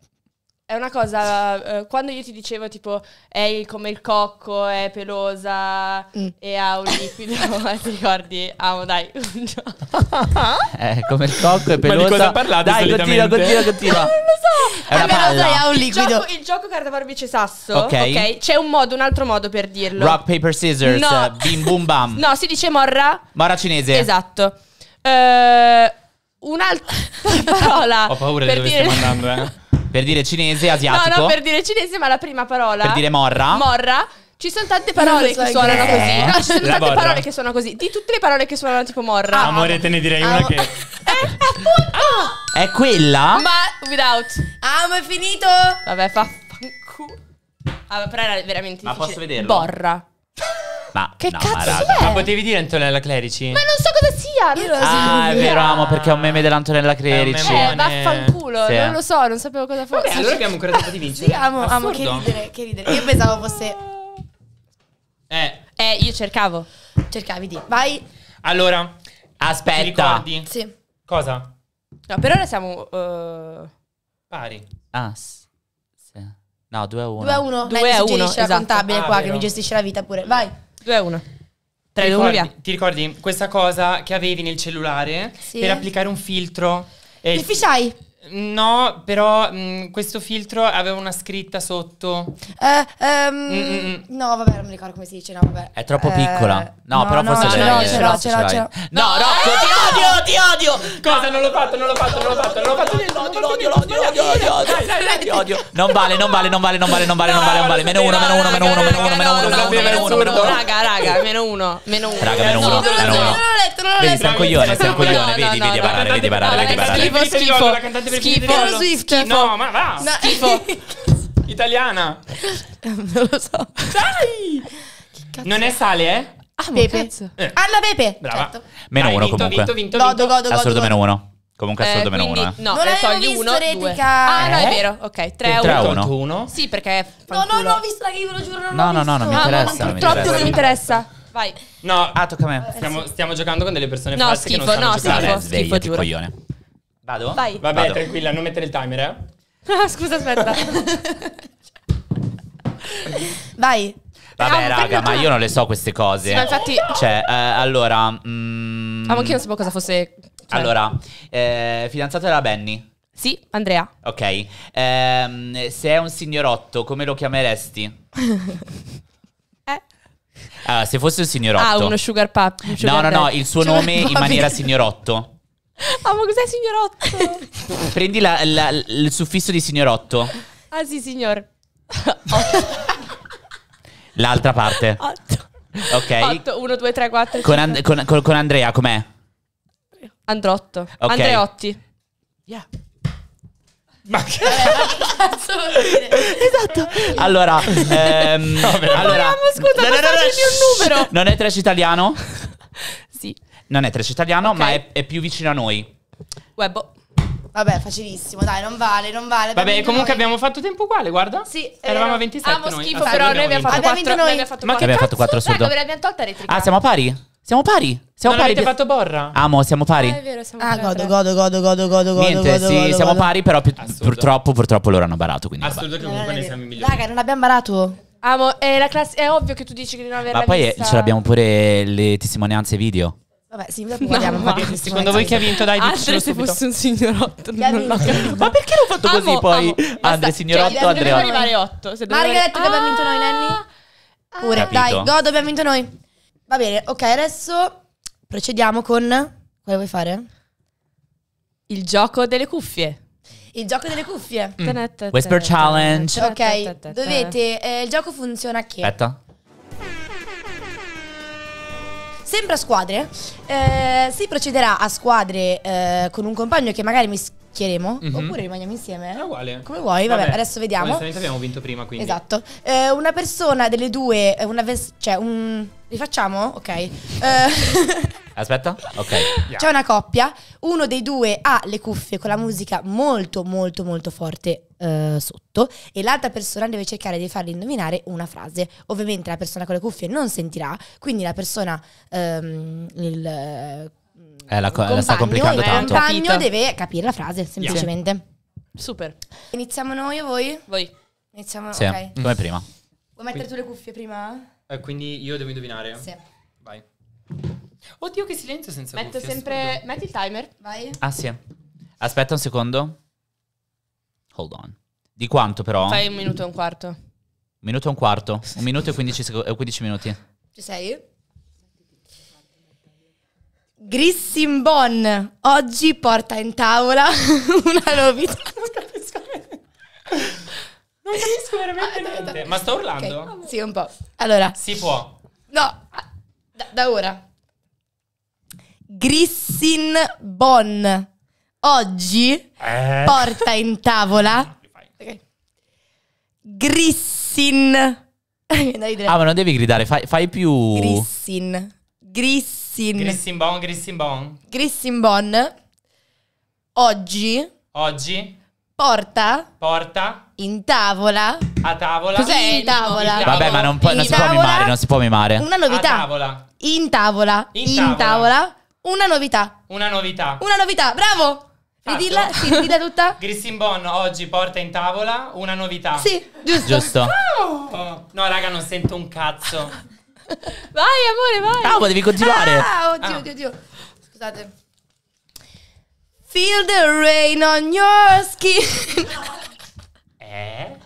Speaker 4: è una cosa, eh, quando io ti dicevo tipo è come il cocco, è pelosa mm. e ha un liquido, [laughs] [laughs] ti ricordi? Amo dai, È
Speaker 3: [laughs] eh, come il cocco e pelosa. Ma di cosa parlate Dai, continua, continua, continua. non lo so. È una Almeno palla. ha un liquido. Il
Speaker 4: gioco, gioco carta forbice sasso, ok? C'è un modo, un altro modo per dirlo. Rock,
Speaker 3: paper, scissors, no. bim bum bam.
Speaker 4: No, si dice morra.
Speaker 3: Morra cinese.
Speaker 4: Esatto. Eh un'altra [laughs] parola. Ho paura per di dove dire... stiamo
Speaker 3: andando, eh. Per dire cinese, asiatico. No, no, per
Speaker 4: dire cinese, ma la prima parola. Per dire morra. Morra. Ci sono tante parole so che suonano che... così. No, ci sono la tante borra. parole che suonano così. Di tutte le parole che suonano tipo morra. Ah, Amore,
Speaker 2: te ne direi ah, una che. [laughs] Eh, appunto! Ah, è quella?
Speaker 4: Ma without. Amo, ah, è finito! Vabbè, fa. Fanculo. Ah, però era veramente. Ma difficile. posso vederlo? Borra.
Speaker 3: Ma che no, cazzo ma, raga, ma potevi dire Antonella Clerici? Ma
Speaker 4: non so cosa sia. Io lo so ah, è vero,
Speaker 3: amo perché è un meme dell'Antonella Clerici. Eh, vaffanculo, sì. non lo
Speaker 4: so, non sapevo cosa fosse. Vabbè, allora abbiamo ancora tempo di vincere. Sì, amo, amo, che ridere, che ridere. Io pensavo fosse Eh, eh io cercavo. Cercavi di. Vai.
Speaker 2: Allora, aspetta. Ti Sì. Cosa?
Speaker 4: No, per ora siamo uh...
Speaker 2: pari. As ah, No,
Speaker 3: 2 a 1. 2 a
Speaker 1: 1. 2 a 1. Esatto. contabile ah, qua vero. che mi gestisce la vita pure. Vai. 2 a 1. 3 2 1 via.
Speaker 2: Ti ricordi questa cosa che avevi nel cellulare Sì. per applicare un filtro? E- Che fici No, però mh, questo filtro aveva una scritta sotto. Eh, ehm,
Speaker 1: no, vabbè, non mi ricordo come si dice. No, vabbè. È troppo eh,
Speaker 3: piccola. No, no però no, forse ce l'ho, ce l'ho, ce l'ho.
Speaker 1: No,
Speaker 2: Rocco, eh! ti odio, ti odio. Cosa? Non l'ho fatto, non l'ho fatto, non l'ho fatto, non l'ho fatto. L'odio, l'odio, l'odio, l'odio, l'odio, l'odio, l'odio.
Speaker 3: Non vale, non vale, non vale, non vale, non vale, non vale, non vale. Meno uno, meno uno, meno uno, meno uno, meno uno, meno uno, meno uno. Raga, raga, meno uno,
Speaker 4: meno uno. Raga, meno uno, meno uno. letto. sei un coglione, sei un coglione. Vedi, vedi a parare, vedi a parare, vedi a parare. Schifo, schifo schifo. Taylor Swift. Schifo. No, ma va. No. Schifo.
Speaker 2: [laughs] Italiana. Eh, non lo so. Dai. Non è sale, eh? Ah, Pepe. Eh. Anna ah, Pepe. Brava. Certo.
Speaker 3: Meno Vai, uno vinto, comunque. Vinto,
Speaker 2: vinto, vinto. Godo, godo,
Speaker 3: godo. Assurdo meno uno. Comunque eh, assurdo eh, meno quindi, uno.
Speaker 5: No, non eh, togli uno, due. Ah, eh? no, è eh? vero.
Speaker 4: Ok, 3
Speaker 3: a 1. 1.
Speaker 4: Sì, perché No, no, no, ho visto la che ve lo giuro, non No, no, no, non mi ah, interessa, Purtroppo non mi interessa. Vai.
Speaker 2: No, ah, tocca a me. Stiamo, giocando con delle persone no, false schifo, che non sanno no, giocare. Schifo, schifo, giuro. coglione. Vado? Vai. Vabbè, Vado. tranquilla, non mettere il timer,
Speaker 4: eh? [laughs] Scusa, aspetta. Vai. Vabbè, raga, ma io non
Speaker 3: le so queste cose. Sì, ma infatti... Cioè, eh, allora... Mm... Ah, io non sapevo
Speaker 4: cosa fosse... Cioè... Allora,
Speaker 3: eh, fidanzato della Benny.
Speaker 4: Sì, Andrea.
Speaker 3: Ok. Eh, se è un signorotto, come lo chiameresti?
Speaker 4: [laughs] eh.
Speaker 3: Allora, se fosse un signorotto. Ah, uno
Speaker 4: sugar pup. no, no, no, il suo sugar nome puppy. in maniera
Speaker 3: signorotto.
Speaker 4: Ah, ma cos'è
Speaker 3: signorotto? [laughs] Prendi la, la, il suffisso di signorotto.
Speaker 4: Ah, sì, signor. [laughs]
Speaker 3: L'altra parte. 8. Ok.
Speaker 4: 8, 1, 2, 3, 4. Con, And- con,
Speaker 3: con, con Andrea, com'è?
Speaker 4: Androtto. Okay. Andreotti. Yeah. Ma [laughs] che
Speaker 3: cazzo Esatto. Allora, ehm, no, allora,
Speaker 4: scusa, no, no, no, il mio numero.
Speaker 3: Non è trash italiano? Non è trash italiano, okay. ma è, è, più vicino a noi.
Speaker 1: Webbo. Vabbè, facilissimo, dai, non vale, non vale. Vabbè, comunque noi.
Speaker 2: abbiamo fatto tempo uguale, guarda.
Speaker 4: Sì, eravamo a 27 Amo noi. schifo, ah, però noi abbiamo, abbiamo, vinto. 4, noi abbiamo fatto 4. Noi abbiamo fatto 4. Ma che abbiamo fatto 4 assurdo. Raga, abbiamo tolta retrica. Ah, siamo
Speaker 3: pari? Siamo pari. Siamo non pari. Avete fatto borra? Amo, siamo pari. Ah,
Speaker 4: è vero, siamo pari. ah, godo, godo,
Speaker 1: godo, godo, godo, godo. Niente, godo, sì, godo, siamo godo. pari,
Speaker 3: però purtroppo, purtroppo loro hanno barato. Quindi Assurdo che comunque eh, ne
Speaker 5: siamo
Speaker 1: migliori. Raga, non abbiamo barato. Amo, è, è ovvio che tu dici di non averla Ma poi eh, vista. ce
Speaker 3: l'abbiamo pure le testimonianze video.
Speaker 4: Vabbè, sì, dopo guardiamo. No, ma secondo voi chi ha vinto? Dai, Andre, se fosse un signorotto, non l'ho Ma perché l'ho
Speaker 3: fatto così amo, poi? Amo. Andre, signorotto, cioè, Andrea. arrivare
Speaker 4: 8. Se Mario ha detto che abbiamo vinto
Speaker 1: noi, Nanni. Ah. Pure, capito. dai, go, abbiamo vinto noi. Va bene, ok, adesso procediamo con... Cosa vuoi fare? Il
Speaker 4: gioco delle cuffie.
Speaker 1: Il gioco delle cuffie. Mm.
Speaker 5: Whisper Challenge.
Speaker 1: Ok, dovete... Eh, il gioco funziona che... Aspetta. Sempre a squadre. Eh, si procederà a squadre eh, con un compagno che magari mi Chieremo, mm-hmm. oppure rimaniamo insieme. È uguale. Come vuoi, vabbè, vabbè adesso vediamo. abbiamo
Speaker 2: vinto prima, quindi. Esatto.
Speaker 1: Eh, una persona delle due, una vers- cioè un... Rifacciamo? Ok. Eh, [laughs]
Speaker 3: Aspetta, ok. Yeah. C'è una
Speaker 1: coppia, uno dei due ha le cuffie con la musica molto molto molto forte eh, sotto e l'altra persona deve cercare di fargli indovinare una frase. Ovviamente la persona con le cuffie non sentirà, quindi la persona... Ehm, il, eh, la, co- la sta complicando tanto. Il compagno deve capire la frase, semplicemente. Yeah. Super. Iniziamo noi o voi? Voi.
Speaker 4: Iniziamo sì, okay. come prima. Vuoi mettere tu le cuffie prima?
Speaker 2: Eh, quindi io devo indovinare? Sì. Vai.
Speaker 4: Oddio che silenzio senza Metto cuffie, sempre... assurdo. Metti il timer. Vai. Ah sì.
Speaker 3: Aspetta un secondo. Hold on. Di quanto però? Fai un minuto e un quarto. Un minuto e un quarto. Un minuto e 15, seco- 15 minuti.
Speaker 4: Ci sei?
Speaker 1: Grissimbon oggi porta in tavola [laughs] una novità. Non [laughs] capisco
Speaker 2: Non capisco veramente Ah, niente. Ma sto urlando? Ok, Sì, un po'. Allora, Si può. no,
Speaker 1: da, da ora. Grissin Bon oggi eh. porta in tavola [laughs] Grissin. [laughs] ah, ma
Speaker 3: non devi gridare, fai, fai più.
Speaker 2: Grissin. Grissin. Grissin Bon, Grissin Bon.
Speaker 1: Grissin Bon oggi.
Speaker 2: Oggi.
Speaker 1: Porta.
Speaker 2: Porta.
Speaker 1: In tavola.
Speaker 2: A tavola. Cos'è? In tavola. Vabbè, ma non, può, non si può mimare, non
Speaker 3: si può mimare. Una novità.
Speaker 1: A tavola. In tavola. In, in tavola. tavola una novità.
Speaker 2: Una novità.
Speaker 1: Una novità, bravo!
Speaker 2: Fatto. Ridilla, sì, ridilla tutta. [laughs] Grissimbon oggi porta in tavola una novità. Sì,
Speaker 4: giusto. Giusto.
Speaker 2: Oh. No, raga, non sento un cazzo. [laughs]
Speaker 4: vai, amore,
Speaker 1: vai. Bravo, devi continuare. Ah, ah, oddio, ah. oddio, oddio. Scusate. Feel the rain on your skin.
Speaker 2: [laughs] eh?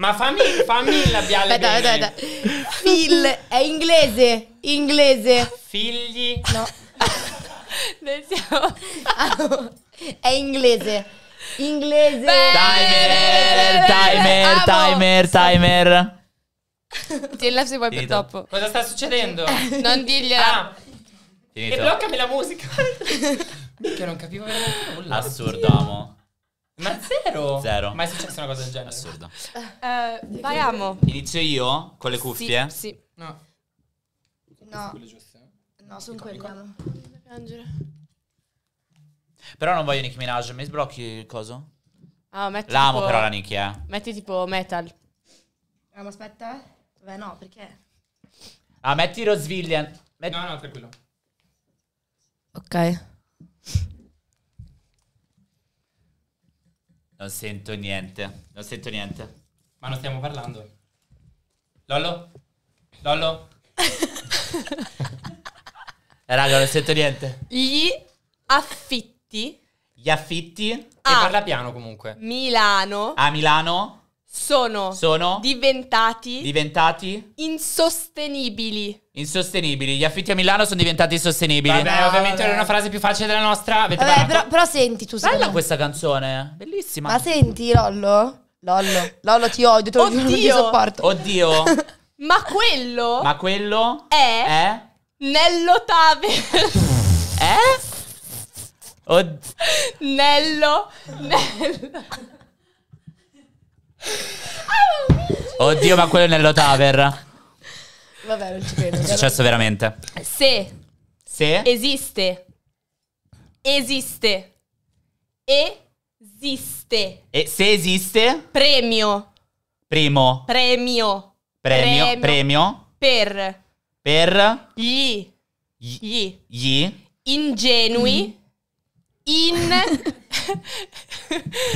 Speaker 2: Ma fammi, fammi il labiale aspetta, bene. Aspetta, aspetta.
Speaker 1: Phil è inglese, inglese.
Speaker 2: Figli? No.
Speaker 1: [laughs] Noi siamo... [laughs] è inglese. Inglese.
Speaker 2: Timer,
Speaker 3: timer, timer, timer.
Speaker 2: Dilla se vuoi per dopo. Cosa sta succedendo? [laughs] Non dirgliela. Ah,
Speaker 3: E bloccami
Speaker 2: la
Speaker 4: musica. Che non capivo
Speaker 3: nulla. Assurdo, amo. Ma [laughs] zero? Zero. Ma è successa una cosa del genere? Assurdo.
Speaker 4: Uh, vai amo.
Speaker 3: Inizio io con le cuffie? Sì.
Speaker 4: sì. No. No. No, sono ecco, ecco. quelle. Piangere.
Speaker 3: Però non voglio Nicki Minaj, mi sblocchi il coso?
Speaker 1: Ah, metti
Speaker 4: L'amo tipo, però la Nicki, eh. Metti tipo metal. Ah, ma aspetta. Beh,
Speaker 1: no, perché? Ah, metti Rosvillian.
Speaker 4: Met- no, no, tranquillo.
Speaker 1: Ok.
Speaker 3: Non sento niente, non sento niente.
Speaker 2: Ma non stiamo parlando. Lollo? Lollo? Eh, raga, non sento niente.
Speaker 4: Gli affitti.
Speaker 2: Gli affitti? Ah. E parla piano comunque.
Speaker 4: Milano.
Speaker 3: A ah, Milano? sono, sono
Speaker 4: diventati,
Speaker 3: diventati
Speaker 1: insostenibili.
Speaker 3: Insostenibili. Gli affitti a Milano sono diventati insostenibili. Vabbè, no, ovviamente vabbè. era una frase più facile della nostra. Avete vabbè,
Speaker 1: però, però, senti tu. Bella me.
Speaker 3: questa canzone, eh.
Speaker 1: bellissima. Ma senti, Lollo? Lollo, Lollo ti odio, te lo giuro, non ti sopporto.
Speaker 3: Oddio. [laughs]
Speaker 4: Ma quello
Speaker 3: Ma quello
Speaker 4: è, è? Nello Taver. [laughs] eh? Oddio. [laughs] Nello Nello
Speaker 3: Oddio, ma quello è nello Tower.
Speaker 4: Vabbè, non ci credo. È successo veramente. Se. Se. Esiste. Esiste. Esiste.
Speaker 3: E se esiste.
Speaker 4: Premio. Primo. Premio. Premio.
Speaker 3: Premio.
Speaker 4: Per.
Speaker 3: Per.
Speaker 4: Gli. Gli. Gli. Ingenui in [laughs]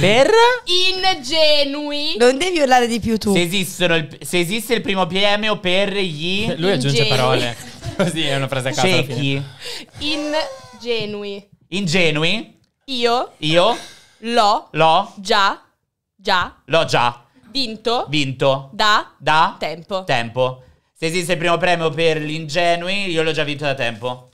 Speaker 4: per ingenui
Speaker 3: non devi urlare di più tu se, esistono il, se esiste il primo premio per gli lui ingenui. aggiunge parole [laughs] così è una frase a caso ciechi
Speaker 4: ingenui
Speaker 3: ingenui io io l'ho l'ho
Speaker 4: già già l'ho già vinto
Speaker 3: vinto da da tempo tempo se esiste il primo premio per gli ingenui io l'ho già vinto da tempo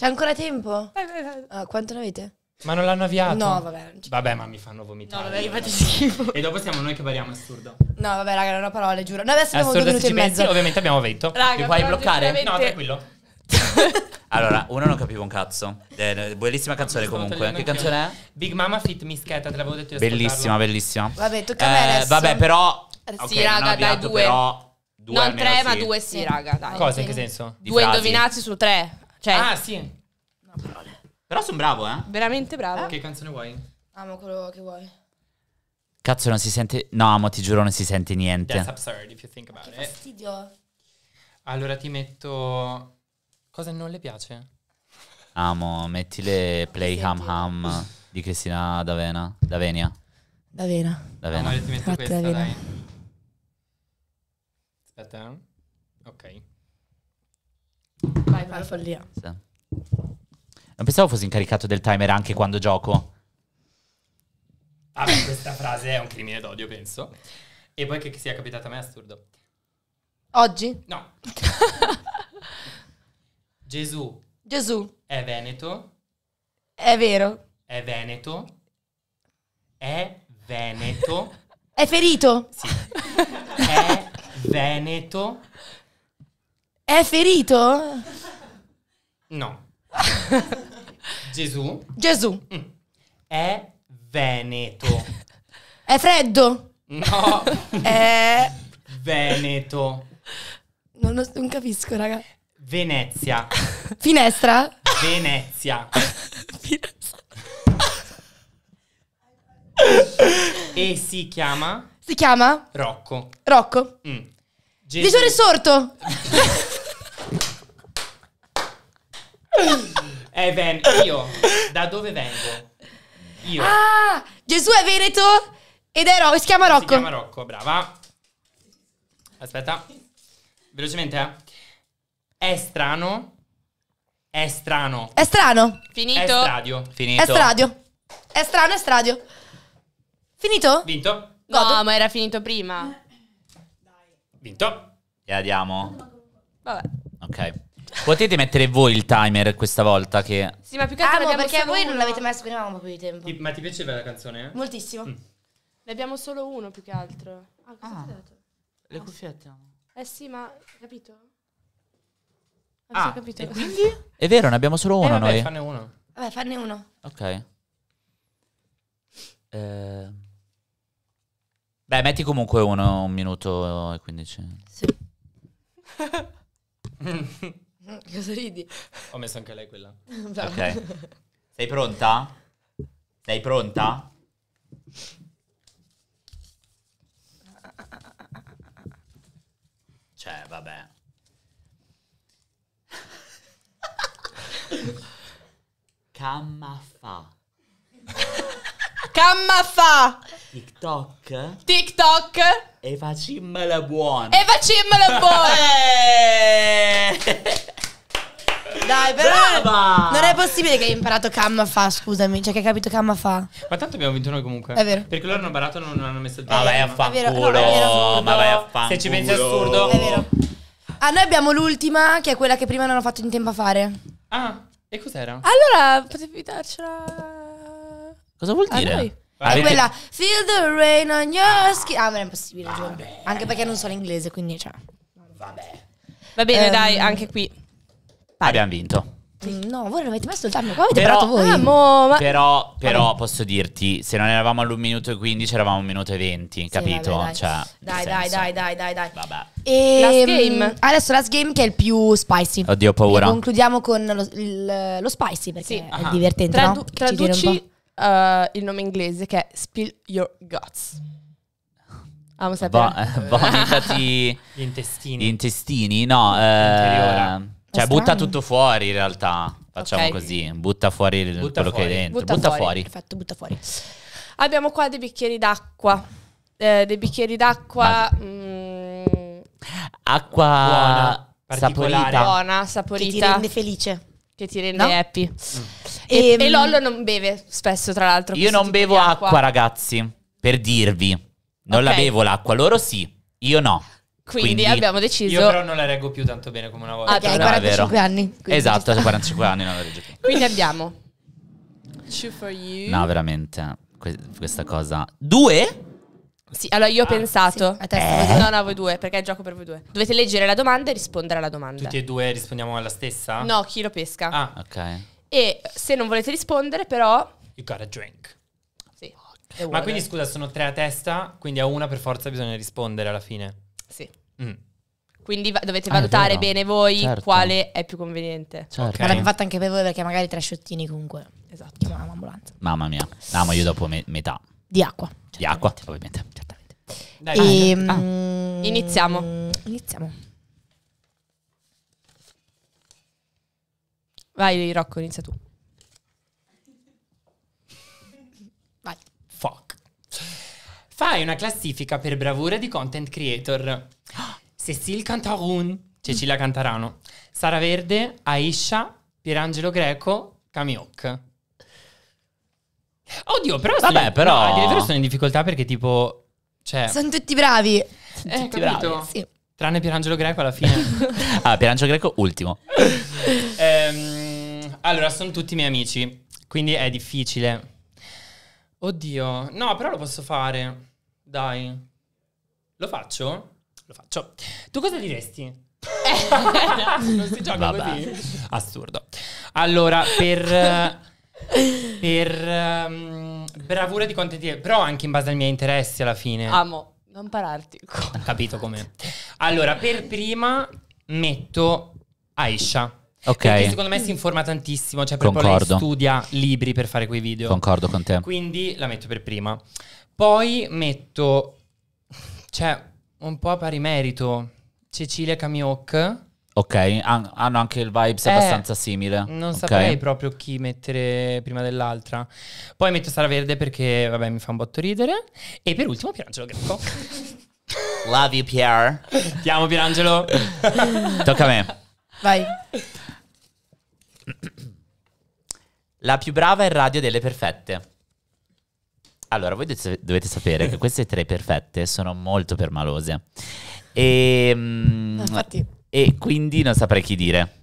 Speaker 1: c'è ancora tempo? Vai, vai, vai. Ah, quanto ne avete?
Speaker 2: Ma non l'hanno avviato? No, vabbè. Vabbè, ma mi fanno vomitare. No, vabbè, io fate schifo. E dopo siamo noi che variamo assurdo.
Speaker 1: No, vabbè, raga, non ho parole, giuro. Noi adesso abbiamo due minuti e mezzo. Pensi, ovviamente abbiamo vinto. Raga, Mi puoi bloccare? No, tranquillo. [laughs]
Speaker 3: allora, uno non capivo un cazzo. Eh, bellissima canzone comunque. Che canzone è?
Speaker 2: Big Mama Fit Mischetta, te l'avevo detto io. Bellissima,
Speaker 3: bellissima. Vabbè, tocca a me eh, adesso. Eh, vabbè, però...
Speaker 4: Okay, sì, raga, avviato, dai, due. Però,
Speaker 3: due non tre, sì. ma due sì, raga,
Speaker 4: dai. Cosa, in che senso? due frasi. indovinati su tre. Cioè, ah, sì. No,
Speaker 3: parole. Però sono bravo, eh.
Speaker 4: Veramente bravo. Eh, che canzone vuoi? Amo quello che vuoi.
Speaker 3: Cazzo, non si sente. No, amo, ti giuro, non si sente niente. That's
Speaker 2: absurd if you think about che it. fastidio. Allora ti metto. Cosa non le piace?
Speaker 3: Amo, metti le play hum hum di Cristina D'Avena. D'Avenia. D'Avena. D'Avena. Amore, ti metto Fatti
Speaker 5: questa, dai.
Speaker 2: Aspetta. Eh. Ok. Vai, vai, follia. Sì.
Speaker 3: Non pensavo fosse incaricato del timer anche quando gioco.
Speaker 2: ah, questa frase è un crimine d'odio, penso. E poi che sia capitata a me assurdo.
Speaker 1: Oggi? No. [laughs]
Speaker 2: Gesù. Gesù. È veneto.
Speaker 1: È vero.
Speaker 2: È veneto. È veneto. È
Speaker 1: ferito. Sì. È
Speaker 2: veneto.
Speaker 1: È ferito?
Speaker 2: No. [laughs] Gesù Gesù. Mm. è veneto.
Speaker 5: È freddo? No, È...
Speaker 2: veneto.
Speaker 1: Non, lo- non capisco, raga.
Speaker 2: Venezia.
Speaker 1: Finestra?
Speaker 2: Venezia. Finestra. E si chiama
Speaker 1: Si chiama Rocco. Rocco.
Speaker 2: Mm. Gesù. Visore
Speaker 1: sorto. [laughs]
Speaker 2: Eh, ven- io da dove vengo? Io.
Speaker 1: Ah, Gesù è veneto ed è Rocco. Si chiama Rocco. Si chiama
Speaker 2: Rocco, brava. Aspetta. Velocemente, eh. È strano. È strano. È strano. Finito. È stradio. Finito. È stradio.
Speaker 1: È strano,
Speaker 4: è stradio. Finito? Vinto. No, Godo. ma era finito prima.
Speaker 3: Vinto. E andiamo. Vabbè. Ok. Potete mettere voi il timer questa volta che...
Speaker 2: Sì,
Speaker 1: ma più che altro ah, no, perché voi uno. non l'avete messo prima un po' più di tempo.
Speaker 2: Ti, ma ti piaceva la canzone?
Speaker 1: Eh? Moltissimo. Mm.
Speaker 4: Ne abbiamo solo uno più che altro. Ah, ah, dato?
Speaker 3: Le ah. cuffiette.
Speaker 4: Eh sì, ma capito? Non ah, capito. e quindi?
Speaker 3: È vero, ne abbiamo solo eh, uno eh, vabbè, noi. fanne
Speaker 2: uno.
Speaker 1: Vabbè, farne uno.
Speaker 3: Ok. Eh... Beh, metti comunque uno, un minuto e quindici. Sì.
Speaker 2: [laughs] [laughs] [laughs] Cosa ridi? Ho messo anche lei quella. [laughs]
Speaker 5: ok.
Speaker 3: [laughs] Sei pronta? Sei pronta? Cioè, vabbè. Cammafa.
Speaker 4: Cammafa.
Speaker 3: TikTok.
Speaker 4: TikTok.
Speaker 3: E facimmela
Speaker 4: buona. E facimmela buona.
Speaker 5: Dai, però. Brava! Non è
Speaker 1: possibile che hai imparato Camma fa, scusami. Cioè, che hai capito Camma fa.
Speaker 2: Ma tanto abbiamo vinto noi comunque. È vero. Perché loro hanno barato e non hanno messo il tempo. Ma vai a fanculo. No, ma vai a fanculo. Se ci pensi è assurdo. È
Speaker 4: vero.
Speaker 1: Ah, noi abbiamo l'ultima, che è quella che prima non ho fatto in tempo a fare.
Speaker 4: Ah,
Speaker 2: e cos'era?
Speaker 1: Allora,
Speaker 4: potevi darcela.
Speaker 2: Cosa vuol
Speaker 1: dire? Ah, è quella Feel the rain on your skin. Ah, ma è impossibile, giuro. Anche perché non sono inglese, quindi cioè.
Speaker 4: Vabbè. Va bene, um, dai, anche qui.
Speaker 5: Pare. Abbiamo
Speaker 3: vinto.
Speaker 1: Mm, no, voi non avete messo il timer, qua avete però, voi. Ah, ma...
Speaker 3: Però, però posso dirti, se non eravamo all'1 minuto e 15, eravamo a 1 minuto e 20, sì, capito? Vabbè, dai. Cioè,
Speaker 1: dai, dai, dai, dai, dai, dai, Vabbè.
Speaker 5: E ehm, last game.
Speaker 1: Adesso last game che è il più spicy. Oddio, ho paura. E concludiamo
Speaker 4: con lo, il, lo spicy perché sì. è ah. divertente, Tradu- no? Traduci uh, eh, il nome inglese che è Spill Your Guts. Amo sapere. Bo- eh,
Speaker 3: vomitati... gli intestini. Gli intestini, no. Eh... Cioè, butta tutto fuori in realtà. Facciamo okay. così, butta fuori butta quello fuori. che è dentro. Butta, butta fuori. fuori. Perfetto,
Speaker 4: butta fuori. Abbiamo qua dei bicchieri d'acqua. Eh, dei bicchieri d'acqua. Mm,
Speaker 3: acqua buona, saporita.
Speaker 5: Buona,
Speaker 4: saporita. Che ti rende felice. Che ti rende no? happy. Mm. E, e, mm, Lollo non beve spesso, tra l'altro. Io non bevo acqua,
Speaker 3: ragazzi, per dirvi. Non okay. la bevo l'acqua, loro sì, io no. Quindi, quindi, abbiamo
Speaker 4: deciso. Io però non
Speaker 2: la reggo più tanto bene come una volta. Ah, okay, hai
Speaker 3: no, 45
Speaker 4: anni. Esatto, ho 45
Speaker 3: anni, non la reggo più.
Speaker 4: Quindi abbiamo. Two for you. No,
Speaker 3: veramente. Que- questa cosa. Due?
Speaker 4: Sì, allora io ho ah, pensato. Sì. Eh. No, no, voi due, perché gioco per voi due. Dovete leggere la domanda e rispondere alla domanda. Tutti e
Speaker 2: due rispondiamo alla stessa? No, chi
Speaker 4: lo pesca. Ah, ok. E se non volete rispondere, però.
Speaker 2: You got a drink.
Speaker 4: Sì. Ma quindi scusa,
Speaker 2: sono tre a testa, quindi a una per forza bisogna rispondere alla fine. Sì. Mm.
Speaker 4: Quindi va- dovete Ah, valutare bene voi Certo. quale è più conveniente.
Speaker 1: Certo. Ma l'abbiamo fatto anche per voi perché magari tre sciottini comunque Esatto. chiamavamo ambulanza.
Speaker 3: Mamma mia. No, ma io dopo me- metà Di acqua. di acqua, ovviamente. Certamente.
Speaker 4: Dai, vai. Ehm, ah. Iniziamo. Iniziamo. Vai Rocco, inizia tu.
Speaker 2: fai una classifica per bravura di content creator. Cecil Cantarun, Cecilia Cantarano, Sara Verde, Aisha, Pierangelo Greco, Kamiok. Oddio, però, Vabbè, sono, però... No, vero sono in difficoltà perché tipo... Cioè... Sono tutti
Speaker 1: bravi. Eh, tutti capito?
Speaker 2: bravi. Sì. Tranne Pierangelo Greco alla fine. [laughs]
Speaker 3: ah, Pierangelo Greco ultimo.
Speaker 2: ehm, allora, sono tutti miei amici, quindi è difficile. Oddio, no, però lo posso fare. Dai. Lo faccio? Lo faccio. Tu
Speaker 5: cosa diresti? Eh. [laughs] non si gioca Vabbè. così. Assurdo. Allora, per...
Speaker 2: per um, bravura di contentire, però anche in base ai miei interessi alla fine.
Speaker 4: Amo, non pararti.
Speaker 2: Capito come. Allora, per prima metto Aisha. Ok. Perché secondo me si informa tantissimo, cioè proprio lei studia libri per fare quei video. Concordo con te. Quindi la metto per prima. Poi metto, cioè, un po' a pari merito, Cecilia Kamiok.
Speaker 3: Ok, Han- hanno anche il
Speaker 2: vibes eh, abbastanza simile. Non okay. saprei proprio chi mettere prima dell'altra. Poi metto Sara Verde perché, vabbè, mi fa un botto ridere. E per ultimo Pierangelo Greco. [laughs] Love you, Pierre. Ti amo, Pierangelo. Tocca a me.
Speaker 1: Vai.
Speaker 3: La più brava in radio delle perfette. Allora, voi dovete sapere che queste tre perfette sono molto permalose. E, ah, mm, Infatti. e quindi non saprei chi dire.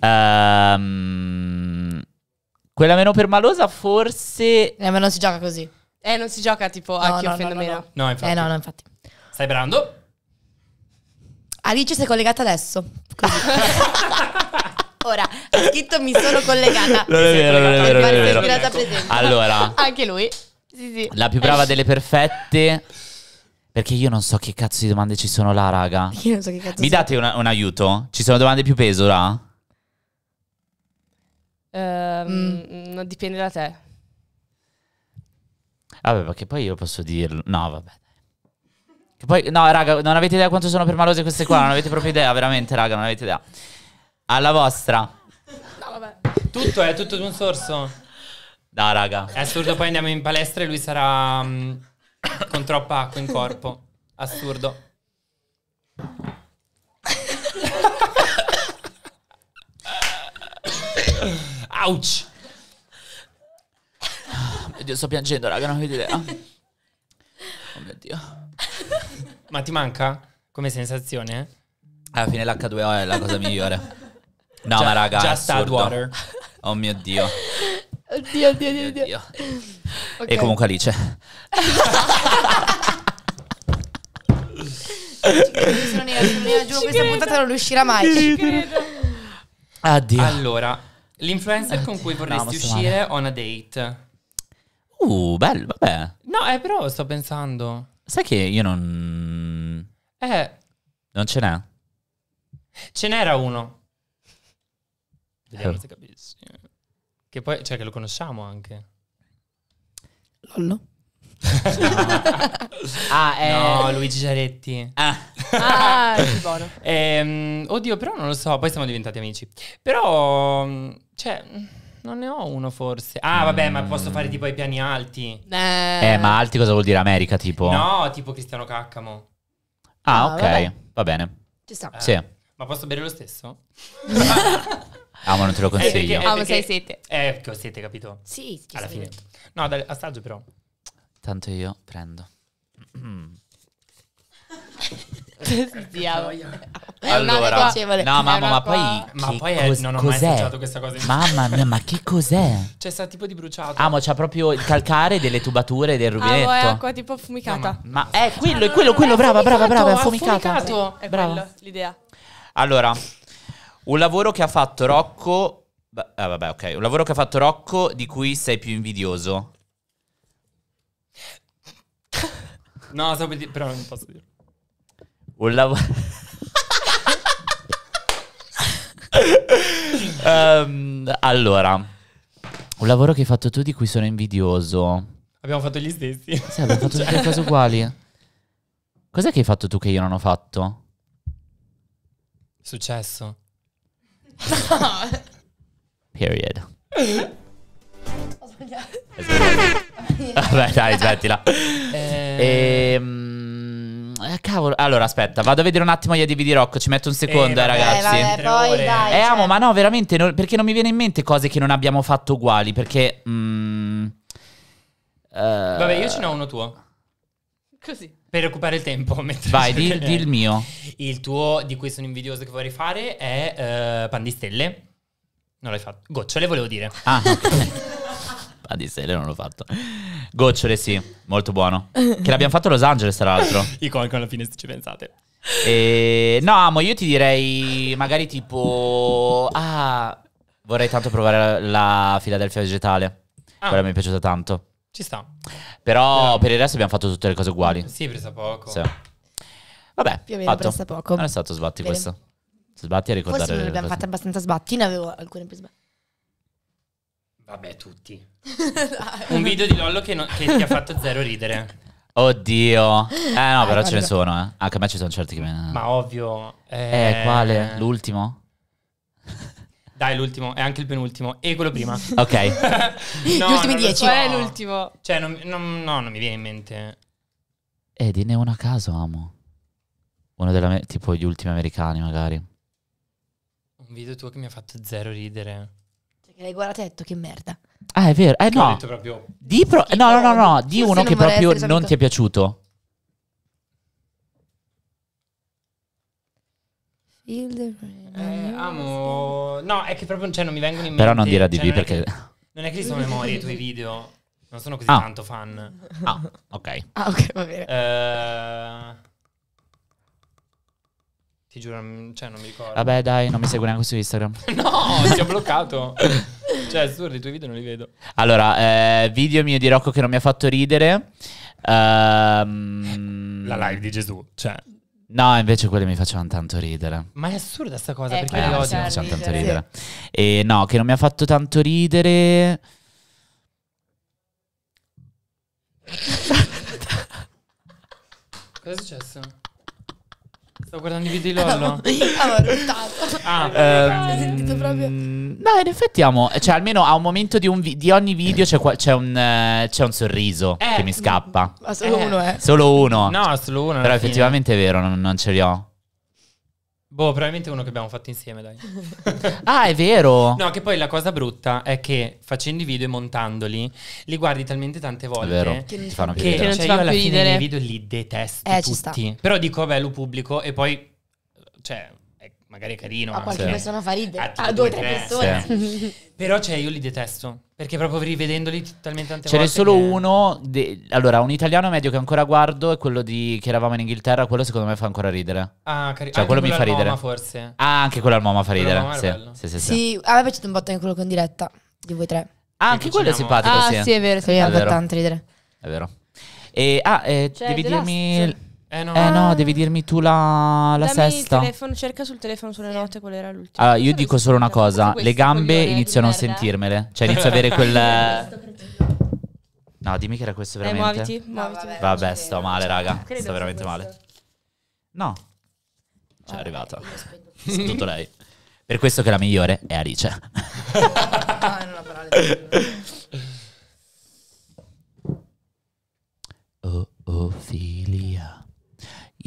Speaker 3: Um, quella meno permalosa forse...
Speaker 4: Eh, ma non si gioca così. Eh, non si gioca tipo no, a chi no, offende no, meno. No, infatti. Eh, no,
Speaker 1: no,
Speaker 2: infatti. Stai brando?
Speaker 1: Alice si è collegata adesso. [laughs] Ora, ha scritto mi sono collegata. Non è vero, non è vero. Non è vero. Allora. Anche lui. Sì, sì. La più
Speaker 3: brava eh. delle perfette. Perché io non so che cazzo di domande ci sono là, raga. [laughs] Io
Speaker 4: non so che cazzo. Mi date
Speaker 3: una- un aiuto? Ci sono domande più peso là?
Speaker 4: Ehm, mm. no, Dipende da te.
Speaker 3: Vabbè, perché poi io posso dirlo. No, vabbè. Che poi, no, raga, non avete idea quanto sono permalose queste qua. Non avete proprio idea, veramente, raga, non avete idea. Alla vostra. No,
Speaker 2: vabbè. Tutto è tutto di un sorso. Da raga. È assurdo, poi andiamo in palestra e lui sarà um, con troppa acqua in corpo. Assurdo. Ouch! Oh, Dio, sto piangendo, raga, non avete idea. [laughs] Oh mio Dio. Ma ti manca come sensazione?
Speaker 3: Alla fine l'H2O è la cosa migliore. [laughs] No, già, ma raga, Just assurdo. water. Oh mio Dio.
Speaker 1: Oddio, oddio, oddio. oddio. Okay. E comunque Alice. non ne giuro, questa credo. puntata non riuscirà mai.
Speaker 2: Addio. Allora, l'influencer Addio. con cui vorresti no, uscire on a date. Uh,
Speaker 3: bello, vabbè.
Speaker 2: No, eh, però sto pensando.
Speaker 3: Sai che io non... Eh. Non ce n'è?
Speaker 2: Ce n'era uno. Eh. Vediamo oh. Che poi, cioè, che lo conosciamo anche. Lollo? [laughs] ah, eh... no, Luigi Giaretti. Ah, ah è buono. Ehm, oddio, però non lo so. Poi siamo diventati amici. Però, mm, cioè, non ne ho uno forse. Ah, vabbè, mm. ma posso fare tipo i piani alti. Eh. eh. ma
Speaker 3: alti cosa vuol dire America? Tipo,
Speaker 2: no, tipo Cristiano Caccamo. Ah, ah ok, va bene.
Speaker 3: Va bene. Ci sta. Eh. Sì.
Speaker 2: Ma posso bere lo stesso? [laughs] [laughs] Ah, ma non te lo eh, consiglio. Eh, ah, ma sei sete. Eh, che siete, capito? Sì, alla fine. No, dai, assaggio però.
Speaker 3: Tanto io prendo.
Speaker 2: Mm.
Speaker 4: Stiamo. [laughs] Allora, no, mamma, ma poi, ma poi è, cos- non ho mai
Speaker 3: assaggiato questa cosa. Mamma mia, ma che cos'è?
Speaker 4: C'è sta tipo di bruciato.
Speaker 3: Ah, ma c'ha proprio il calcare delle tubature del ah, rubinetto. Ah, è acqua
Speaker 4: tipo affumicata. No, ma, è eh, quello, è quello, quello, brava, brava, brava, affumicato. Brava. È quella l'idea.
Speaker 3: Allora, un lavoro che ha fatto Rocco... Ah, vabbè, ok. Un lavoro che ha fatto Rocco di cui sei più invidioso.
Speaker 2: No, so per però non posso dirlo.
Speaker 3: Un lavoro... um, [laughs] ehm, allora, un lavoro che hai fatto tu di cui sono invidioso.
Speaker 2: Abbiamo fatto gli stessi. Sì, abbiamo fatto tutte le cose [laughs] uguali.
Speaker 3: Cos'è che hai fatto tu che io non ho fatto?
Speaker 2: Successo.
Speaker 5: [laughs] Period. Ho sbagliato.
Speaker 3: Vabbè, dai, smettila. Ehm, eh... cavolo, allora aspetta, vado a vedere un attimo gli ADV di Rocco. Ci metto un eh, secondo, eh, vabbè, ragazzi. vabbè, poi dai. Eh, cioè. amo, ma no, veramente, non- perché non mi viene in mente cose che non abbiamo fatto uguali. Perché. mm, eh, Vabbè, io eh,
Speaker 2: ce n'ho uno tuo. Così. Per occupare il tempo, [laughs] vai, di, [laughs] di il mio. Il tuo, di cui sono invidioso che vorrei fare, è uh, eh, Pandistelle. Non l'hai fatto. Gocciole, volevo dire. Ah, okay.
Speaker 3: [laughs] Pandistelle non l'ho fatto. Gocciole, sì, molto buono. Che l'abbiamo fatto a Los Angeles, tra l'altro.
Speaker 2: Iconico alla fine, se ci pensate.
Speaker 3: E... No, amo, io ti direi magari tipo... Ah, vorrei tanto provare la Philadelphia vegetale. Ah. Quella mi è piaciuta tanto. Ci sta. Però Bravo. per il resto abbiamo fatto tutte le cose uguali. Sì, presa poco. Sì. Vabbè, Più o meno fatto. presa poco. Non è stato sbatti Bene. questo. Sbatti a ricordare Forse non abbiamo fatto
Speaker 1: abbastanza sbatti, ne avevo alcune
Speaker 2: più sbatti. Vabbè, tutti. [laughs] Un video di Lollo che, no- che ti ha fatto zero ridere.
Speaker 3: Oddio. Eh no, Ah, però ce ne sono, eh. Anche a me ci sono certi che
Speaker 2: me... Ma ovvio. Eh, Eh, quale? L'ultimo? Dai, l'ultimo, è anche il penultimo. E quello prima. [laughs] Ok. [laughs] no, Gli ultimi dieci. So. È l'ultimo. Cioè, non, non, no, non mi viene in mente.
Speaker 3: Eh, dine uno a caso, amo. Uno della, tipo gli ultimi americani, magari. Un
Speaker 2: video tuo che mi ha fatto zero ridere.
Speaker 1: Cioè, che l'hai guardato e detto che merda.
Speaker 3: Ah, è vero. Eh, no. Di pro- no, no, no, no. Di cioè, uno che proprio non ti è piaciuto.
Speaker 2: Field. Eh, amo. No, è che proprio cioè, non mi vengono in mente. Però non dire di cioè, non perché. non è che sono [laughs] memoria i tuoi video. Non sono
Speaker 3: così ah. tanto fan.
Speaker 2: Ah, ok. Ah, ok, va bene. Uh, ti giuro, mm, cioè, non mi ricordo. Vabbè, dai,
Speaker 3: non mi segui neanche su Instagram. [laughs]
Speaker 2: no, ti ho bloccato. [laughs] cioè, assurdo, i tuoi video non li vedo.
Speaker 3: Allora, eh, video mio di Rocco che non mi ha fatto ridere. Um, La live di Gesù, cioè. No, invece quelle mi facevano tanto ridere.
Speaker 2: Ma è assurda questa cosa, eh, perché eh, io odio. Mi facevano tanto ridere. Sì. E
Speaker 3: no, che non mi ha fatto tanto ridere...
Speaker 2: Cosa è successo? Sto guardando i video di
Speaker 1: ah, Lollo. [laughs] ah, ah, ah ehm, sentito
Speaker 2: proprio. No,
Speaker 3: in effetti amo. Cioè, almeno a un momento di, un vi- di ogni video c'è, qua- c'è, un, eh, c'è un, sorriso eh, che mi scappa. Ma solo eh. uno, eh. Solo uno. No, solo uno. Però effettivamente fine. è vero, non, non ce li ho.
Speaker 2: Boh, probabilmente uno che abbiamo fatto insieme, dai. [laughs] ah, è vero! No, che poi la cosa brutta è che facendo i video e montandoli, li guardi talmente tante volte è vero. che, ti fanno che, che non cioè, ti fanno io alla fine dei video li detesto eh, tutti. Però dico, vabbè, lo pubblico e poi... Cioè, magari è carino. A qualche sì. persona
Speaker 1: fa ridere, a, ah, due o tre persone.
Speaker 2: Sì. [laughs] Però cioè io li detesto, perché proprio rivedendoli talmente tante Ce volte... Ce n'è solo
Speaker 3: che... uno, de... allora un italiano medio che ancora guardo è quello di... che eravamo in Inghilterra, quello secondo me fa ancora ridere. Ah, carino. Cioè quello mi fa ridere. Moma, forse. Ah, anche quello al Moma fa ridere. Moma sì. sì, sì, sì. Sì,
Speaker 1: a me è piaciuto un botto anche quello con diretta, di voi tre. Ah, anche quello è simpatico, ah, sì. è vero, sì, ha fatto tanto ridere.
Speaker 3: È vero. E, ah, eh, cioè, devi dirmi... Eh no. eh no, devi dirmi tu la, la sesta.
Speaker 4: Telefono, cerca sul telefono sulle note qual era l'ultima.
Speaker 3: Allora, io dico solo una cosa: le gambe iniziano a non sentirmele. Cioè, inizio a avere [laughs] quel. No, dimmi che era questo eh, veramente. Eh, muoviti, muoviti. No, vabbè, vabbè sto male, raga. sto veramente male. No. Cioè, è arrivata. [laughs] Tutto lei. Per questo che la migliore è Alice.
Speaker 5: ah, non [laughs]
Speaker 1: Oh, oh, filia.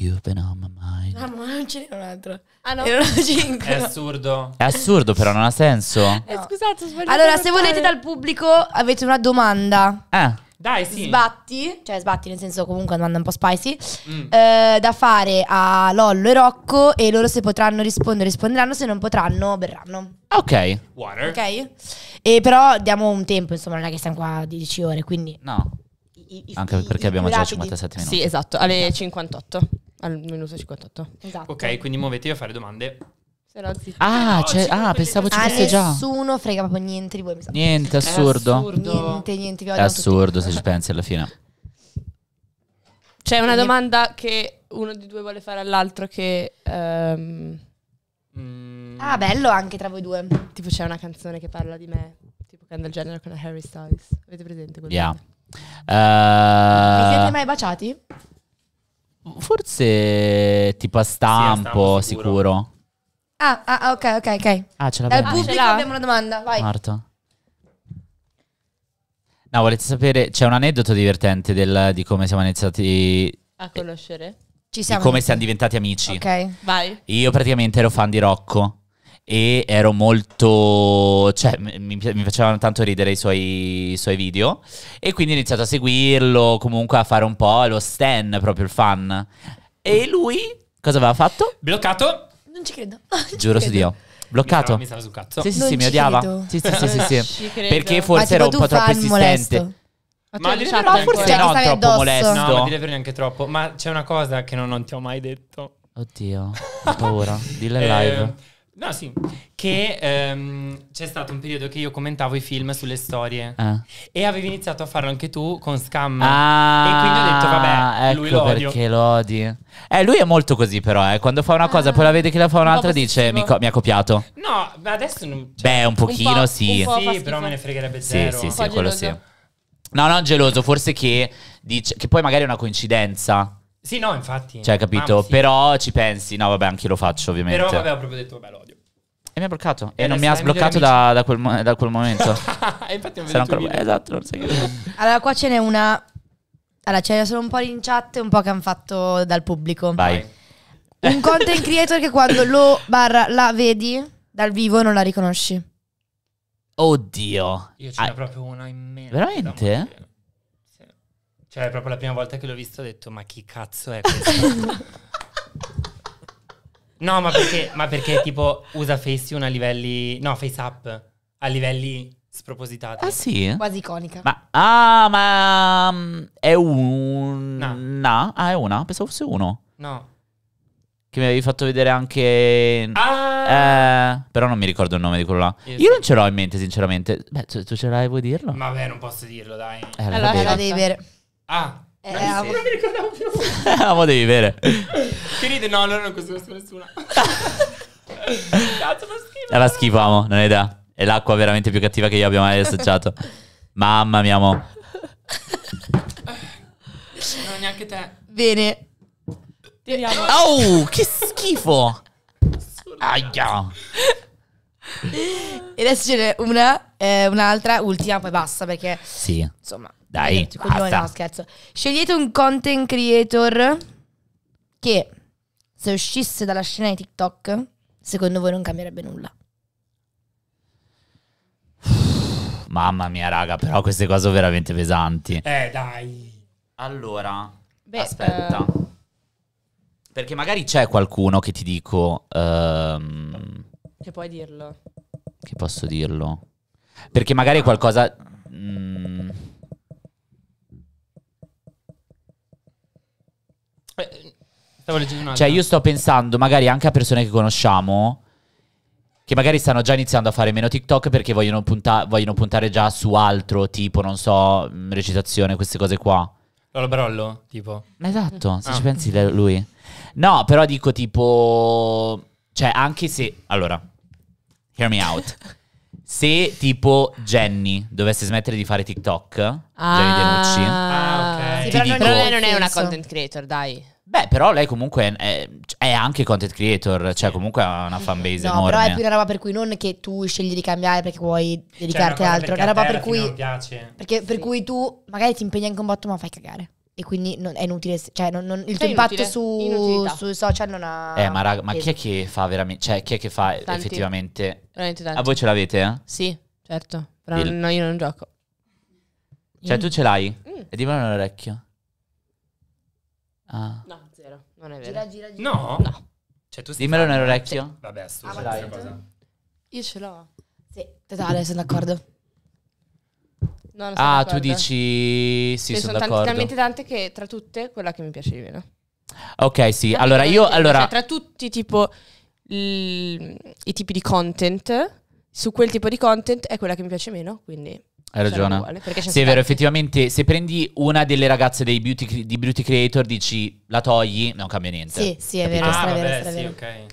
Speaker 1: You've been on my mind. Ah, ma non ce n'è un altro. Ah, no. Erano cinque. È
Speaker 2: assurdo. È
Speaker 3: assurdo, però non ha senso. No.
Speaker 5: Eh, scusate, sbagliato. Allora, se volete dal
Speaker 1: pubblico avete una domanda.
Speaker 5: Eh. Dai, sì.
Speaker 1: Sbatti, cioè sbatti nel senso comunque domanda un po' spicy, mm. eh, da fare a Lollo e Rocco e loro se potranno rispondere risponderanno, se non potranno berranno.
Speaker 3: Ok. Water.
Speaker 4: Ok.
Speaker 1: E però diamo un tempo, insomma, non è che stiamo qua 10 ore, quindi... No.
Speaker 4: I, i, Anche perché i, abbiamo già 57 minuti. Sì, esatto, alle 58 almeno 58. Esatto. Ok, quindi muovetevi a fare domande.
Speaker 2: Ah, no, cioè, ah pensavo
Speaker 4: ci ah, fosse già. Nessuno frega proprio niente di voi. Mi Niente, assurdo. assurdo. Niente, niente, vi È
Speaker 3: assurdo tutti. se ci pensi alla fine.
Speaker 4: C'è una domanda che uno di due vuole fare all'altro che... Um... Mm. Ah, bello anche tra voi due. Tipo c'è una canzone che parla di me, tipo Kendall Jenner con la Harry Styles. Avete presente quella? Yeah.
Speaker 3: Uh... Vi siete mai baciati? Forse tipo a stampo, sì, a stampo sicuro. sicuro.
Speaker 1: Ah, ah, ah, ok, ok, ok. Ah, ce Dal pubblico Ah, abbiamo una
Speaker 4: domanda, vai. Marto.
Speaker 3: No, volete sapere, c'è un aneddoto divertente del- di come siamo iniziati,
Speaker 4: A conoscere. Ci di siamo. come siamo
Speaker 3: diventati amici.
Speaker 4: Ok. Vai.
Speaker 3: Io praticamente ero fan di Rocco e ero molto... cioè mi, mi facevano tanto ridere i suoi, i suoi, video e quindi ho iniziato a seguirlo, comunque a fare un po' lo stan, proprio il fan. E lui cosa aveva fatto?
Speaker 2: Bloccato. Non ci credo. [laughs] Non ci Giuro credo. su Dio. Bloccato.
Speaker 3: Mi stava, mi sul cazzo. Sì, sì, non sì, mi odiava. Credo. Sì, sì, sì, sì, sì. Perché
Speaker 5: forse ero un po' troppo insistente. Molesto. Ma, dire però forse no, troppo addosso. molesto. No, ma dire
Speaker 2: vero neanche troppo. Ma c'è una cosa che non, non ti ho mai detto.
Speaker 3: Oddio, ho paura. dillo in eh, live.
Speaker 2: Eh, No, sì, che ehm, c'è stato un periodo che io commentavo i film sulle storie ah. e avevi iniziato a farlo anche tu con Scam. Ah, e quindi ho detto, vabbè, ecco lui lo perché
Speaker 3: lo odi. Eh, lui è molto così, però, eh. quando fa una cosa, ah, poi la vede che la fa un'altra, un dice mi, co- mi, ha copiato.
Speaker 2: No, adesso non. Cioè, Beh, un pochino, un po', sì. Un po sì, però me ne fregherebbe zero. Sì, sì, sì, quello sì.
Speaker 3: No, non geloso, forse che, dice, che poi magari è una coincidenza.
Speaker 2: Sì, no, infatti. Cioè, capito? Mamma, sì.
Speaker 3: Però ci pensi, no, vabbè, anche io lo faccio, ovviamente. Però, vabbè,
Speaker 2: ho proprio detto, vabbè, l'odio.
Speaker 3: E mi ha bloccato. E, e eh, non mi ha sbloccato da, da, quel da, quel, momento. [laughs]
Speaker 1: e infatti
Speaker 2: non vedo ancora...
Speaker 3: Esatto, non sai [laughs]
Speaker 1: allora, qua ce n'è una... Allora, ce n'è solo un po' in chat e un po' che hanno fatto dal pubblico. Vai.
Speaker 5: Un content
Speaker 1: creator che quando lo barra la vedi dal vivo non la riconosci.
Speaker 3: Oddio.
Speaker 2: Io ce n'ho ah. proprio una in mente.
Speaker 3: Veramente?
Speaker 2: Cioè, proprio la prima volta che l'ho visto ho detto, ma chi cazzo è questo? [laughs] no, ma perché, ma perché tipo usa FaceTune a livelli... No, FaceApp a livelli spropositati. Ah sì?
Speaker 3: Quasi iconica. Ma, ah, ma um, è un... No. no. Ah, è una? Pensavo fosse uno. No. Che mi avevi fatto vedere anche... Ah! Eh, però non mi ricordo il nome di quello là. Io, Io non ce l'ho in mente, sinceramente. Beh, tu, tu ce l'hai, vuoi dirlo?
Speaker 2: Vabbè, non posso dirlo, dai. Eh, allora,
Speaker 3: la
Speaker 5: devi
Speaker 2: avere. Ah. Eh, amo. Non [laughs] mi ricordavo più. amo ah, devi bere. Che ride? No, allora non conosco nessuno. [laughs] Cazzo, fa schifo.
Speaker 3: Era schifo, amo, non è idea. È l'acqua veramente più cattiva che io abbia mai assaggiato. Mamma mia, amo. Eh,
Speaker 2: non neanche te. Bene. Tiriamo. Oh, che schifo.
Speaker 3: Aia.
Speaker 1: E adesso ce n'è una, eh, un'altra, ultima, poi basta perché... Sì. Insomma. Dai, Scherzo, No, scherzo. Scegliete un content creator che se uscisse dalla scena di TikTok, secondo voi non cambierebbe nulla.
Speaker 3: [sighs] Mamma mia, raga, però queste cose sono veramente pesanti.
Speaker 2: Eh, dai.
Speaker 3: Allora, Beh, aspetta. Uh... Perché magari c'è qualcuno che ti dico... Um,
Speaker 4: che puoi dirlo.
Speaker 3: Che posso dirlo. Perché magari è qualcosa...
Speaker 4: Mm,
Speaker 5: Stavo leggendo un'altra. Cioè, io
Speaker 3: sto pensando magari anche a persone che conosciamo che magari stanno già iniziando a fare meno TikTok perché vogliono, punta- vogliono puntare già su altro, tipo, non so, mm, recitazione, queste cose qua.
Speaker 2: Lolo Brollo, tipo. Ma esatto, se ah. ci pensi
Speaker 3: lui. No, però dico tipo... Cioè, anche se... Allora, hear me out. Se tipo Jenny dovesse smettere di fare TikTok, ah. Jenny Denucci, ah, okay. sì, però, dico,
Speaker 4: lei non è una content creator, dai.
Speaker 1: Beh,
Speaker 3: però lei comunque è, è, anche content creator, cioè comunque ha una fanbase no, enorme. però è più una
Speaker 1: roba per cui non che tu scegli di cambiare perché vuoi cioè, dedicarti a altro, è una roba per cui perché per cui tu magari ti impegni anche un botto ma fai cagare. E quindi non, è inutile, cioè non, non, il tuo cioè, impatto su, sui social non ha... Eh,
Speaker 3: ma raga, ma chi è che fa veramente, cioè chi è che fa tanti. effettivamente... Veramente tanti. A ah, voi ce l'avete, eh?
Speaker 4: Sì, certo, però il... no, io non gioco. Cioè mm. tu ce l'hai? Mm.
Speaker 3: E dimmi un orecchio. Ah.
Speaker 4: No, zero. Non è vero. Gira, gira, gira. No?
Speaker 5: No. Cioè, tu Dimmelo nell'orecchio. Sì. Vabbè,
Speaker 1: assurdo ah, questa
Speaker 4: cosa. Io ce l'ho. Sì, totale,
Speaker 1: sono
Speaker 2: d'accordo.
Speaker 4: No, non sono ah, d'accordo. tu dici... Sì, sono, sono tante, d'accordo. talmente tante che tra tutte quella che mi piace di meno.
Speaker 3: Ok, sì. Tante allora, io... Allora... Cioè,
Speaker 4: tra tutti, tipo, l... i tipi di content, su quel tipo di content è quella che mi piace meno, quindi... Hai ragione. Uguale, sì, è vero,
Speaker 3: effettivamente, se prendi una delle ragazze dei beauty, di Beauty Creator, dici la togli, non cambia niente. Sì,
Speaker 4: sì, è vero, ah, vabbè, Sì,
Speaker 2: okay.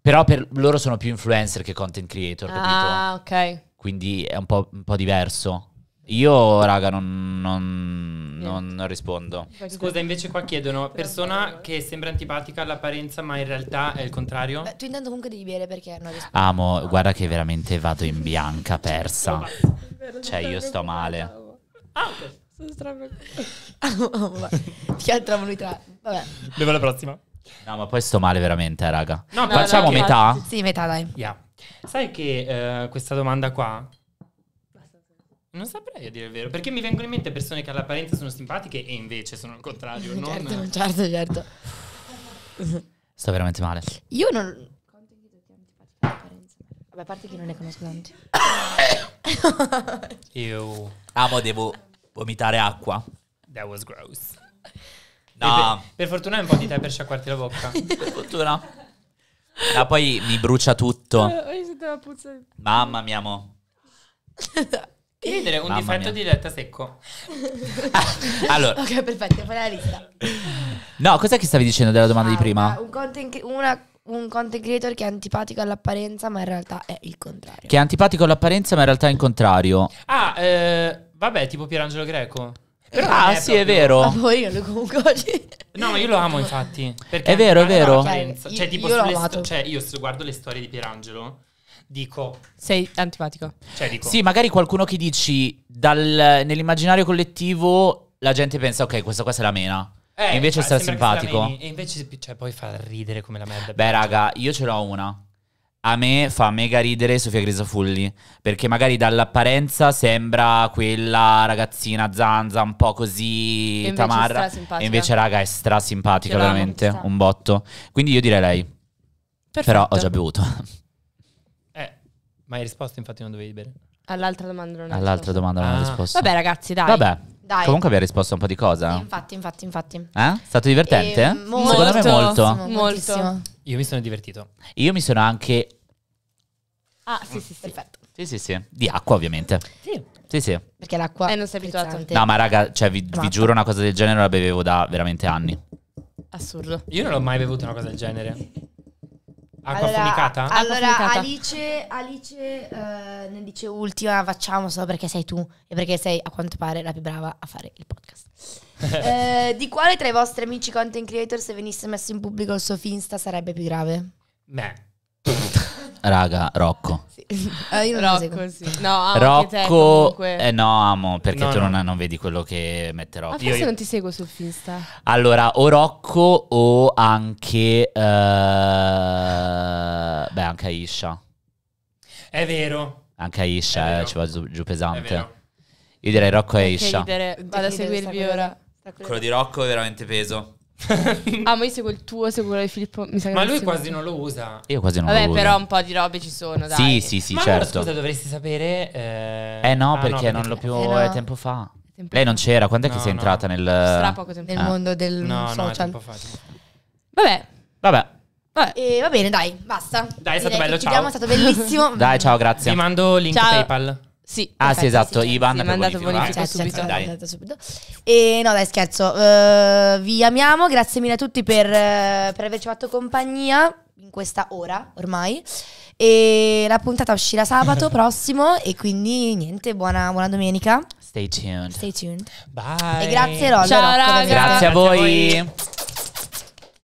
Speaker 3: Però per loro sono più influencer che content creator,
Speaker 4: capito? Ah, ok.
Speaker 3: Quindi è un po', un po diverso. Io, raga, non, non,
Speaker 2: non, rispondo. Scusa, invece qua chiedono, persona che sembra antipatica all'apparenza, ma in realtà è il contrario? Beh, tu
Speaker 1: intanto comunque devi bere perché non rispondo.
Speaker 3: Amo, ah, guarda che veramente vado in bianca, persa.
Speaker 1: cioè, cioè io sto male. Ah, Sono strano. Ti altro lui tra... Vabbè.
Speaker 2: Devo la prossima. No, ma poi sto male veramente, eh, raga. No, no, facciamo no, metà? Sì, metà dai. Yeah. Sai che eh, questa domanda qua non saprei a dire il vero, perché mi vengono in mente persone che all'apparenza sono simpatiche e invece sono il contrario. [laughs] certo, non...
Speaker 1: certo, certo. [laughs]
Speaker 3: Sto veramente male.
Speaker 1: Io non... Vabbè, a parte che non ne conosco tanti.
Speaker 3: Io... [coughs] Amo, devo vomitare acqua. That
Speaker 2: was gross. No. Per, per, fortuna è un po' di te per sciacquarti la bocca. [laughs] per fortuna.
Speaker 3: Ma poi mi brucia tutto. Mamma mia, mo'.
Speaker 2: Devi un Mamma difetto mia. di diretta secco.
Speaker 1: Ah, [laughs] allora, Ok, perfetto, fai la lista.
Speaker 3: no, cos'è che stavi dicendo della domanda di ah, prima?
Speaker 1: Un content, una- un content creator che è antipatico all'apparenza, ma in realtà è il contrario.
Speaker 3: Che è antipatico all'apparenza, ma in realtà è il contrario.
Speaker 2: Ah, eh, vabbè, tipo Pierangelo Greco. Però ah, sì, è proprio- Ma vero.
Speaker 4: poi io lo comunque oggi. [laughs]
Speaker 2: No, ma io lo amo infatti. perché È vero, è vero. Cioè, Io- tipo, io l'ho sulle sto- cioè, io se guardo le storie di Pierangelo, dico...
Speaker 4: Sei antipatico. Cioè, dico... Sì, magari
Speaker 3: qualcuno che dici, dal, nell'immaginario collettivo la gente pensa, ok, questa qua se la mena. Eh, e invece cioè, sta simpatico.
Speaker 2: E invece cioè, poi fa ridere come la merda. Beh,
Speaker 3: raga, io ce l'ho una. A me fa mega ridere Sofia Grisafulli, perché magari dall'apparenza sembra quella ragazzina zanza un po' così e tamarra. E invece, raga, è stra simpatica, veramente, un botto. Quindi io direi lei. Perfetto. Però ho già bevuto.
Speaker 2: Ma hai risposto infatti non dovevi
Speaker 4: bere? All'altra domanda non hai All'altra risposto. domanda non ho Ah. risposto. Vabbè ragazzi, dai. Vabbè. Dai. Comunque abbiamo
Speaker 3: risposto a un po' di cosa. Infatti,
Speaker 4: infatti, infatti. Eh?
Speaker 3: È stato divertente? molto, eh, Secondo me molto. molto.
Speaker 4: Moltissimo.
Speaker 2: Io mi sono divertito.
Speaker 3: Io mi sono anche...
Speaker 4: Ah, sì, sì, sì. Perfetto.
Speaker 3: Sì, sì, sì. Di acqua ovviamente. Sì. Sì, sì.
Speaker 4: Perché l'acqua. Eh, non sei abituato. frizzante. No, ma
Speaker 3: raga, cioè, vi, vi esatto. giuro una cosa del genere la bevevo da veramente anni.
Speaker 4: Assurdo. Io non ho mai
Speaker 2: bevuto una cosa del genere.
Speaker 5: Acqua allora, affumicata?
Speaker 1: Allora, affumicata. Alice, Alice uh, ne dice ultima, facciamo solo perché sei tu e perché sei, a quanto pare, la più brava a fare il podcast. [laughs] eh, di quale tra i vostri amici content creator, se venisse messo in pubblico il suo Finsta, sarebbe più grave?
Speaker 5: Me.
Speaker 3: [laughs] Raga, Rocco.
Speaker 1: Eh, io non Rocco, sì.
Speaker 4: No, amo Rocco, te, eh,
Speaker 3: no, amo perché No, tu no. Non, non vedi quello che mette Rocco. Ma forse Io- non
Speaker 4: ti seguo su Finsta.
Speaker 3: Allora, o Rocco o anche. eh, beh, anche Aisha.
Speaker 2: È vero.
Speaker 3: Anche È Aisha, eh, ci va giù, giù pesante. Io direi Rocco e Che Aisha.
Speaker 4: vado a seguirvi ora.
Speaker 3: Quello di Rocco è veramente peso
Speaker 4: ah, ma io seguo il tuo, seguo quello di Filippo. Mi sa che ma lui quasi non lo usa.
Speaker 2: Io quasi
Speaker 3: non Vabbè, lo uso. Vabbè, però un
Speaker 4: po' di robe ci sono. Dai. Sì, sì, sì, ma certo.
Speaker 3: Allora, scusa,
Speaker 2: dovresti sapere. Eh, eh no, ah,
Speaker 3: perché, no, non l'ho più. Eh, no. È tempo fa. Tempo Lei non c'era. Quando è no, che sei entrata nel. Sarà
Speaker 2: poco tempo ah. Nel ah. mondo del
Speaker 3: no, social.
Speaker 2: No, fa, Vabbè.
Speaker 3: Vabbè.
Speaker 1: Vabbè. Eh, va bene, dai, basta. Dai, è stato Direi bello, ciao. Chiudiamo, è stato bellissimo. [laughs] dai,
Speaker 3: ciao, grazie. Ti mando link ciao. PayPal. Sì, ah perfetto, sì esatto, sì, Ivan sì, per mandato bonifico, bonifico certo, certo, subito. Certo,
Speaker 1: subito. E no dai scherzo, uh, vi amiamo, grazie mille a tutti per, eh, per averci fatto compagnia in questa ora ormai e la puntata uscirà sabato [laughs] prossimo e quindi niente, buona, buona domenica.
Speaker 3: Stay tuned. Stay tuned. Bye. E grazie Rollo. Ciao Rocco, Grazie a voi.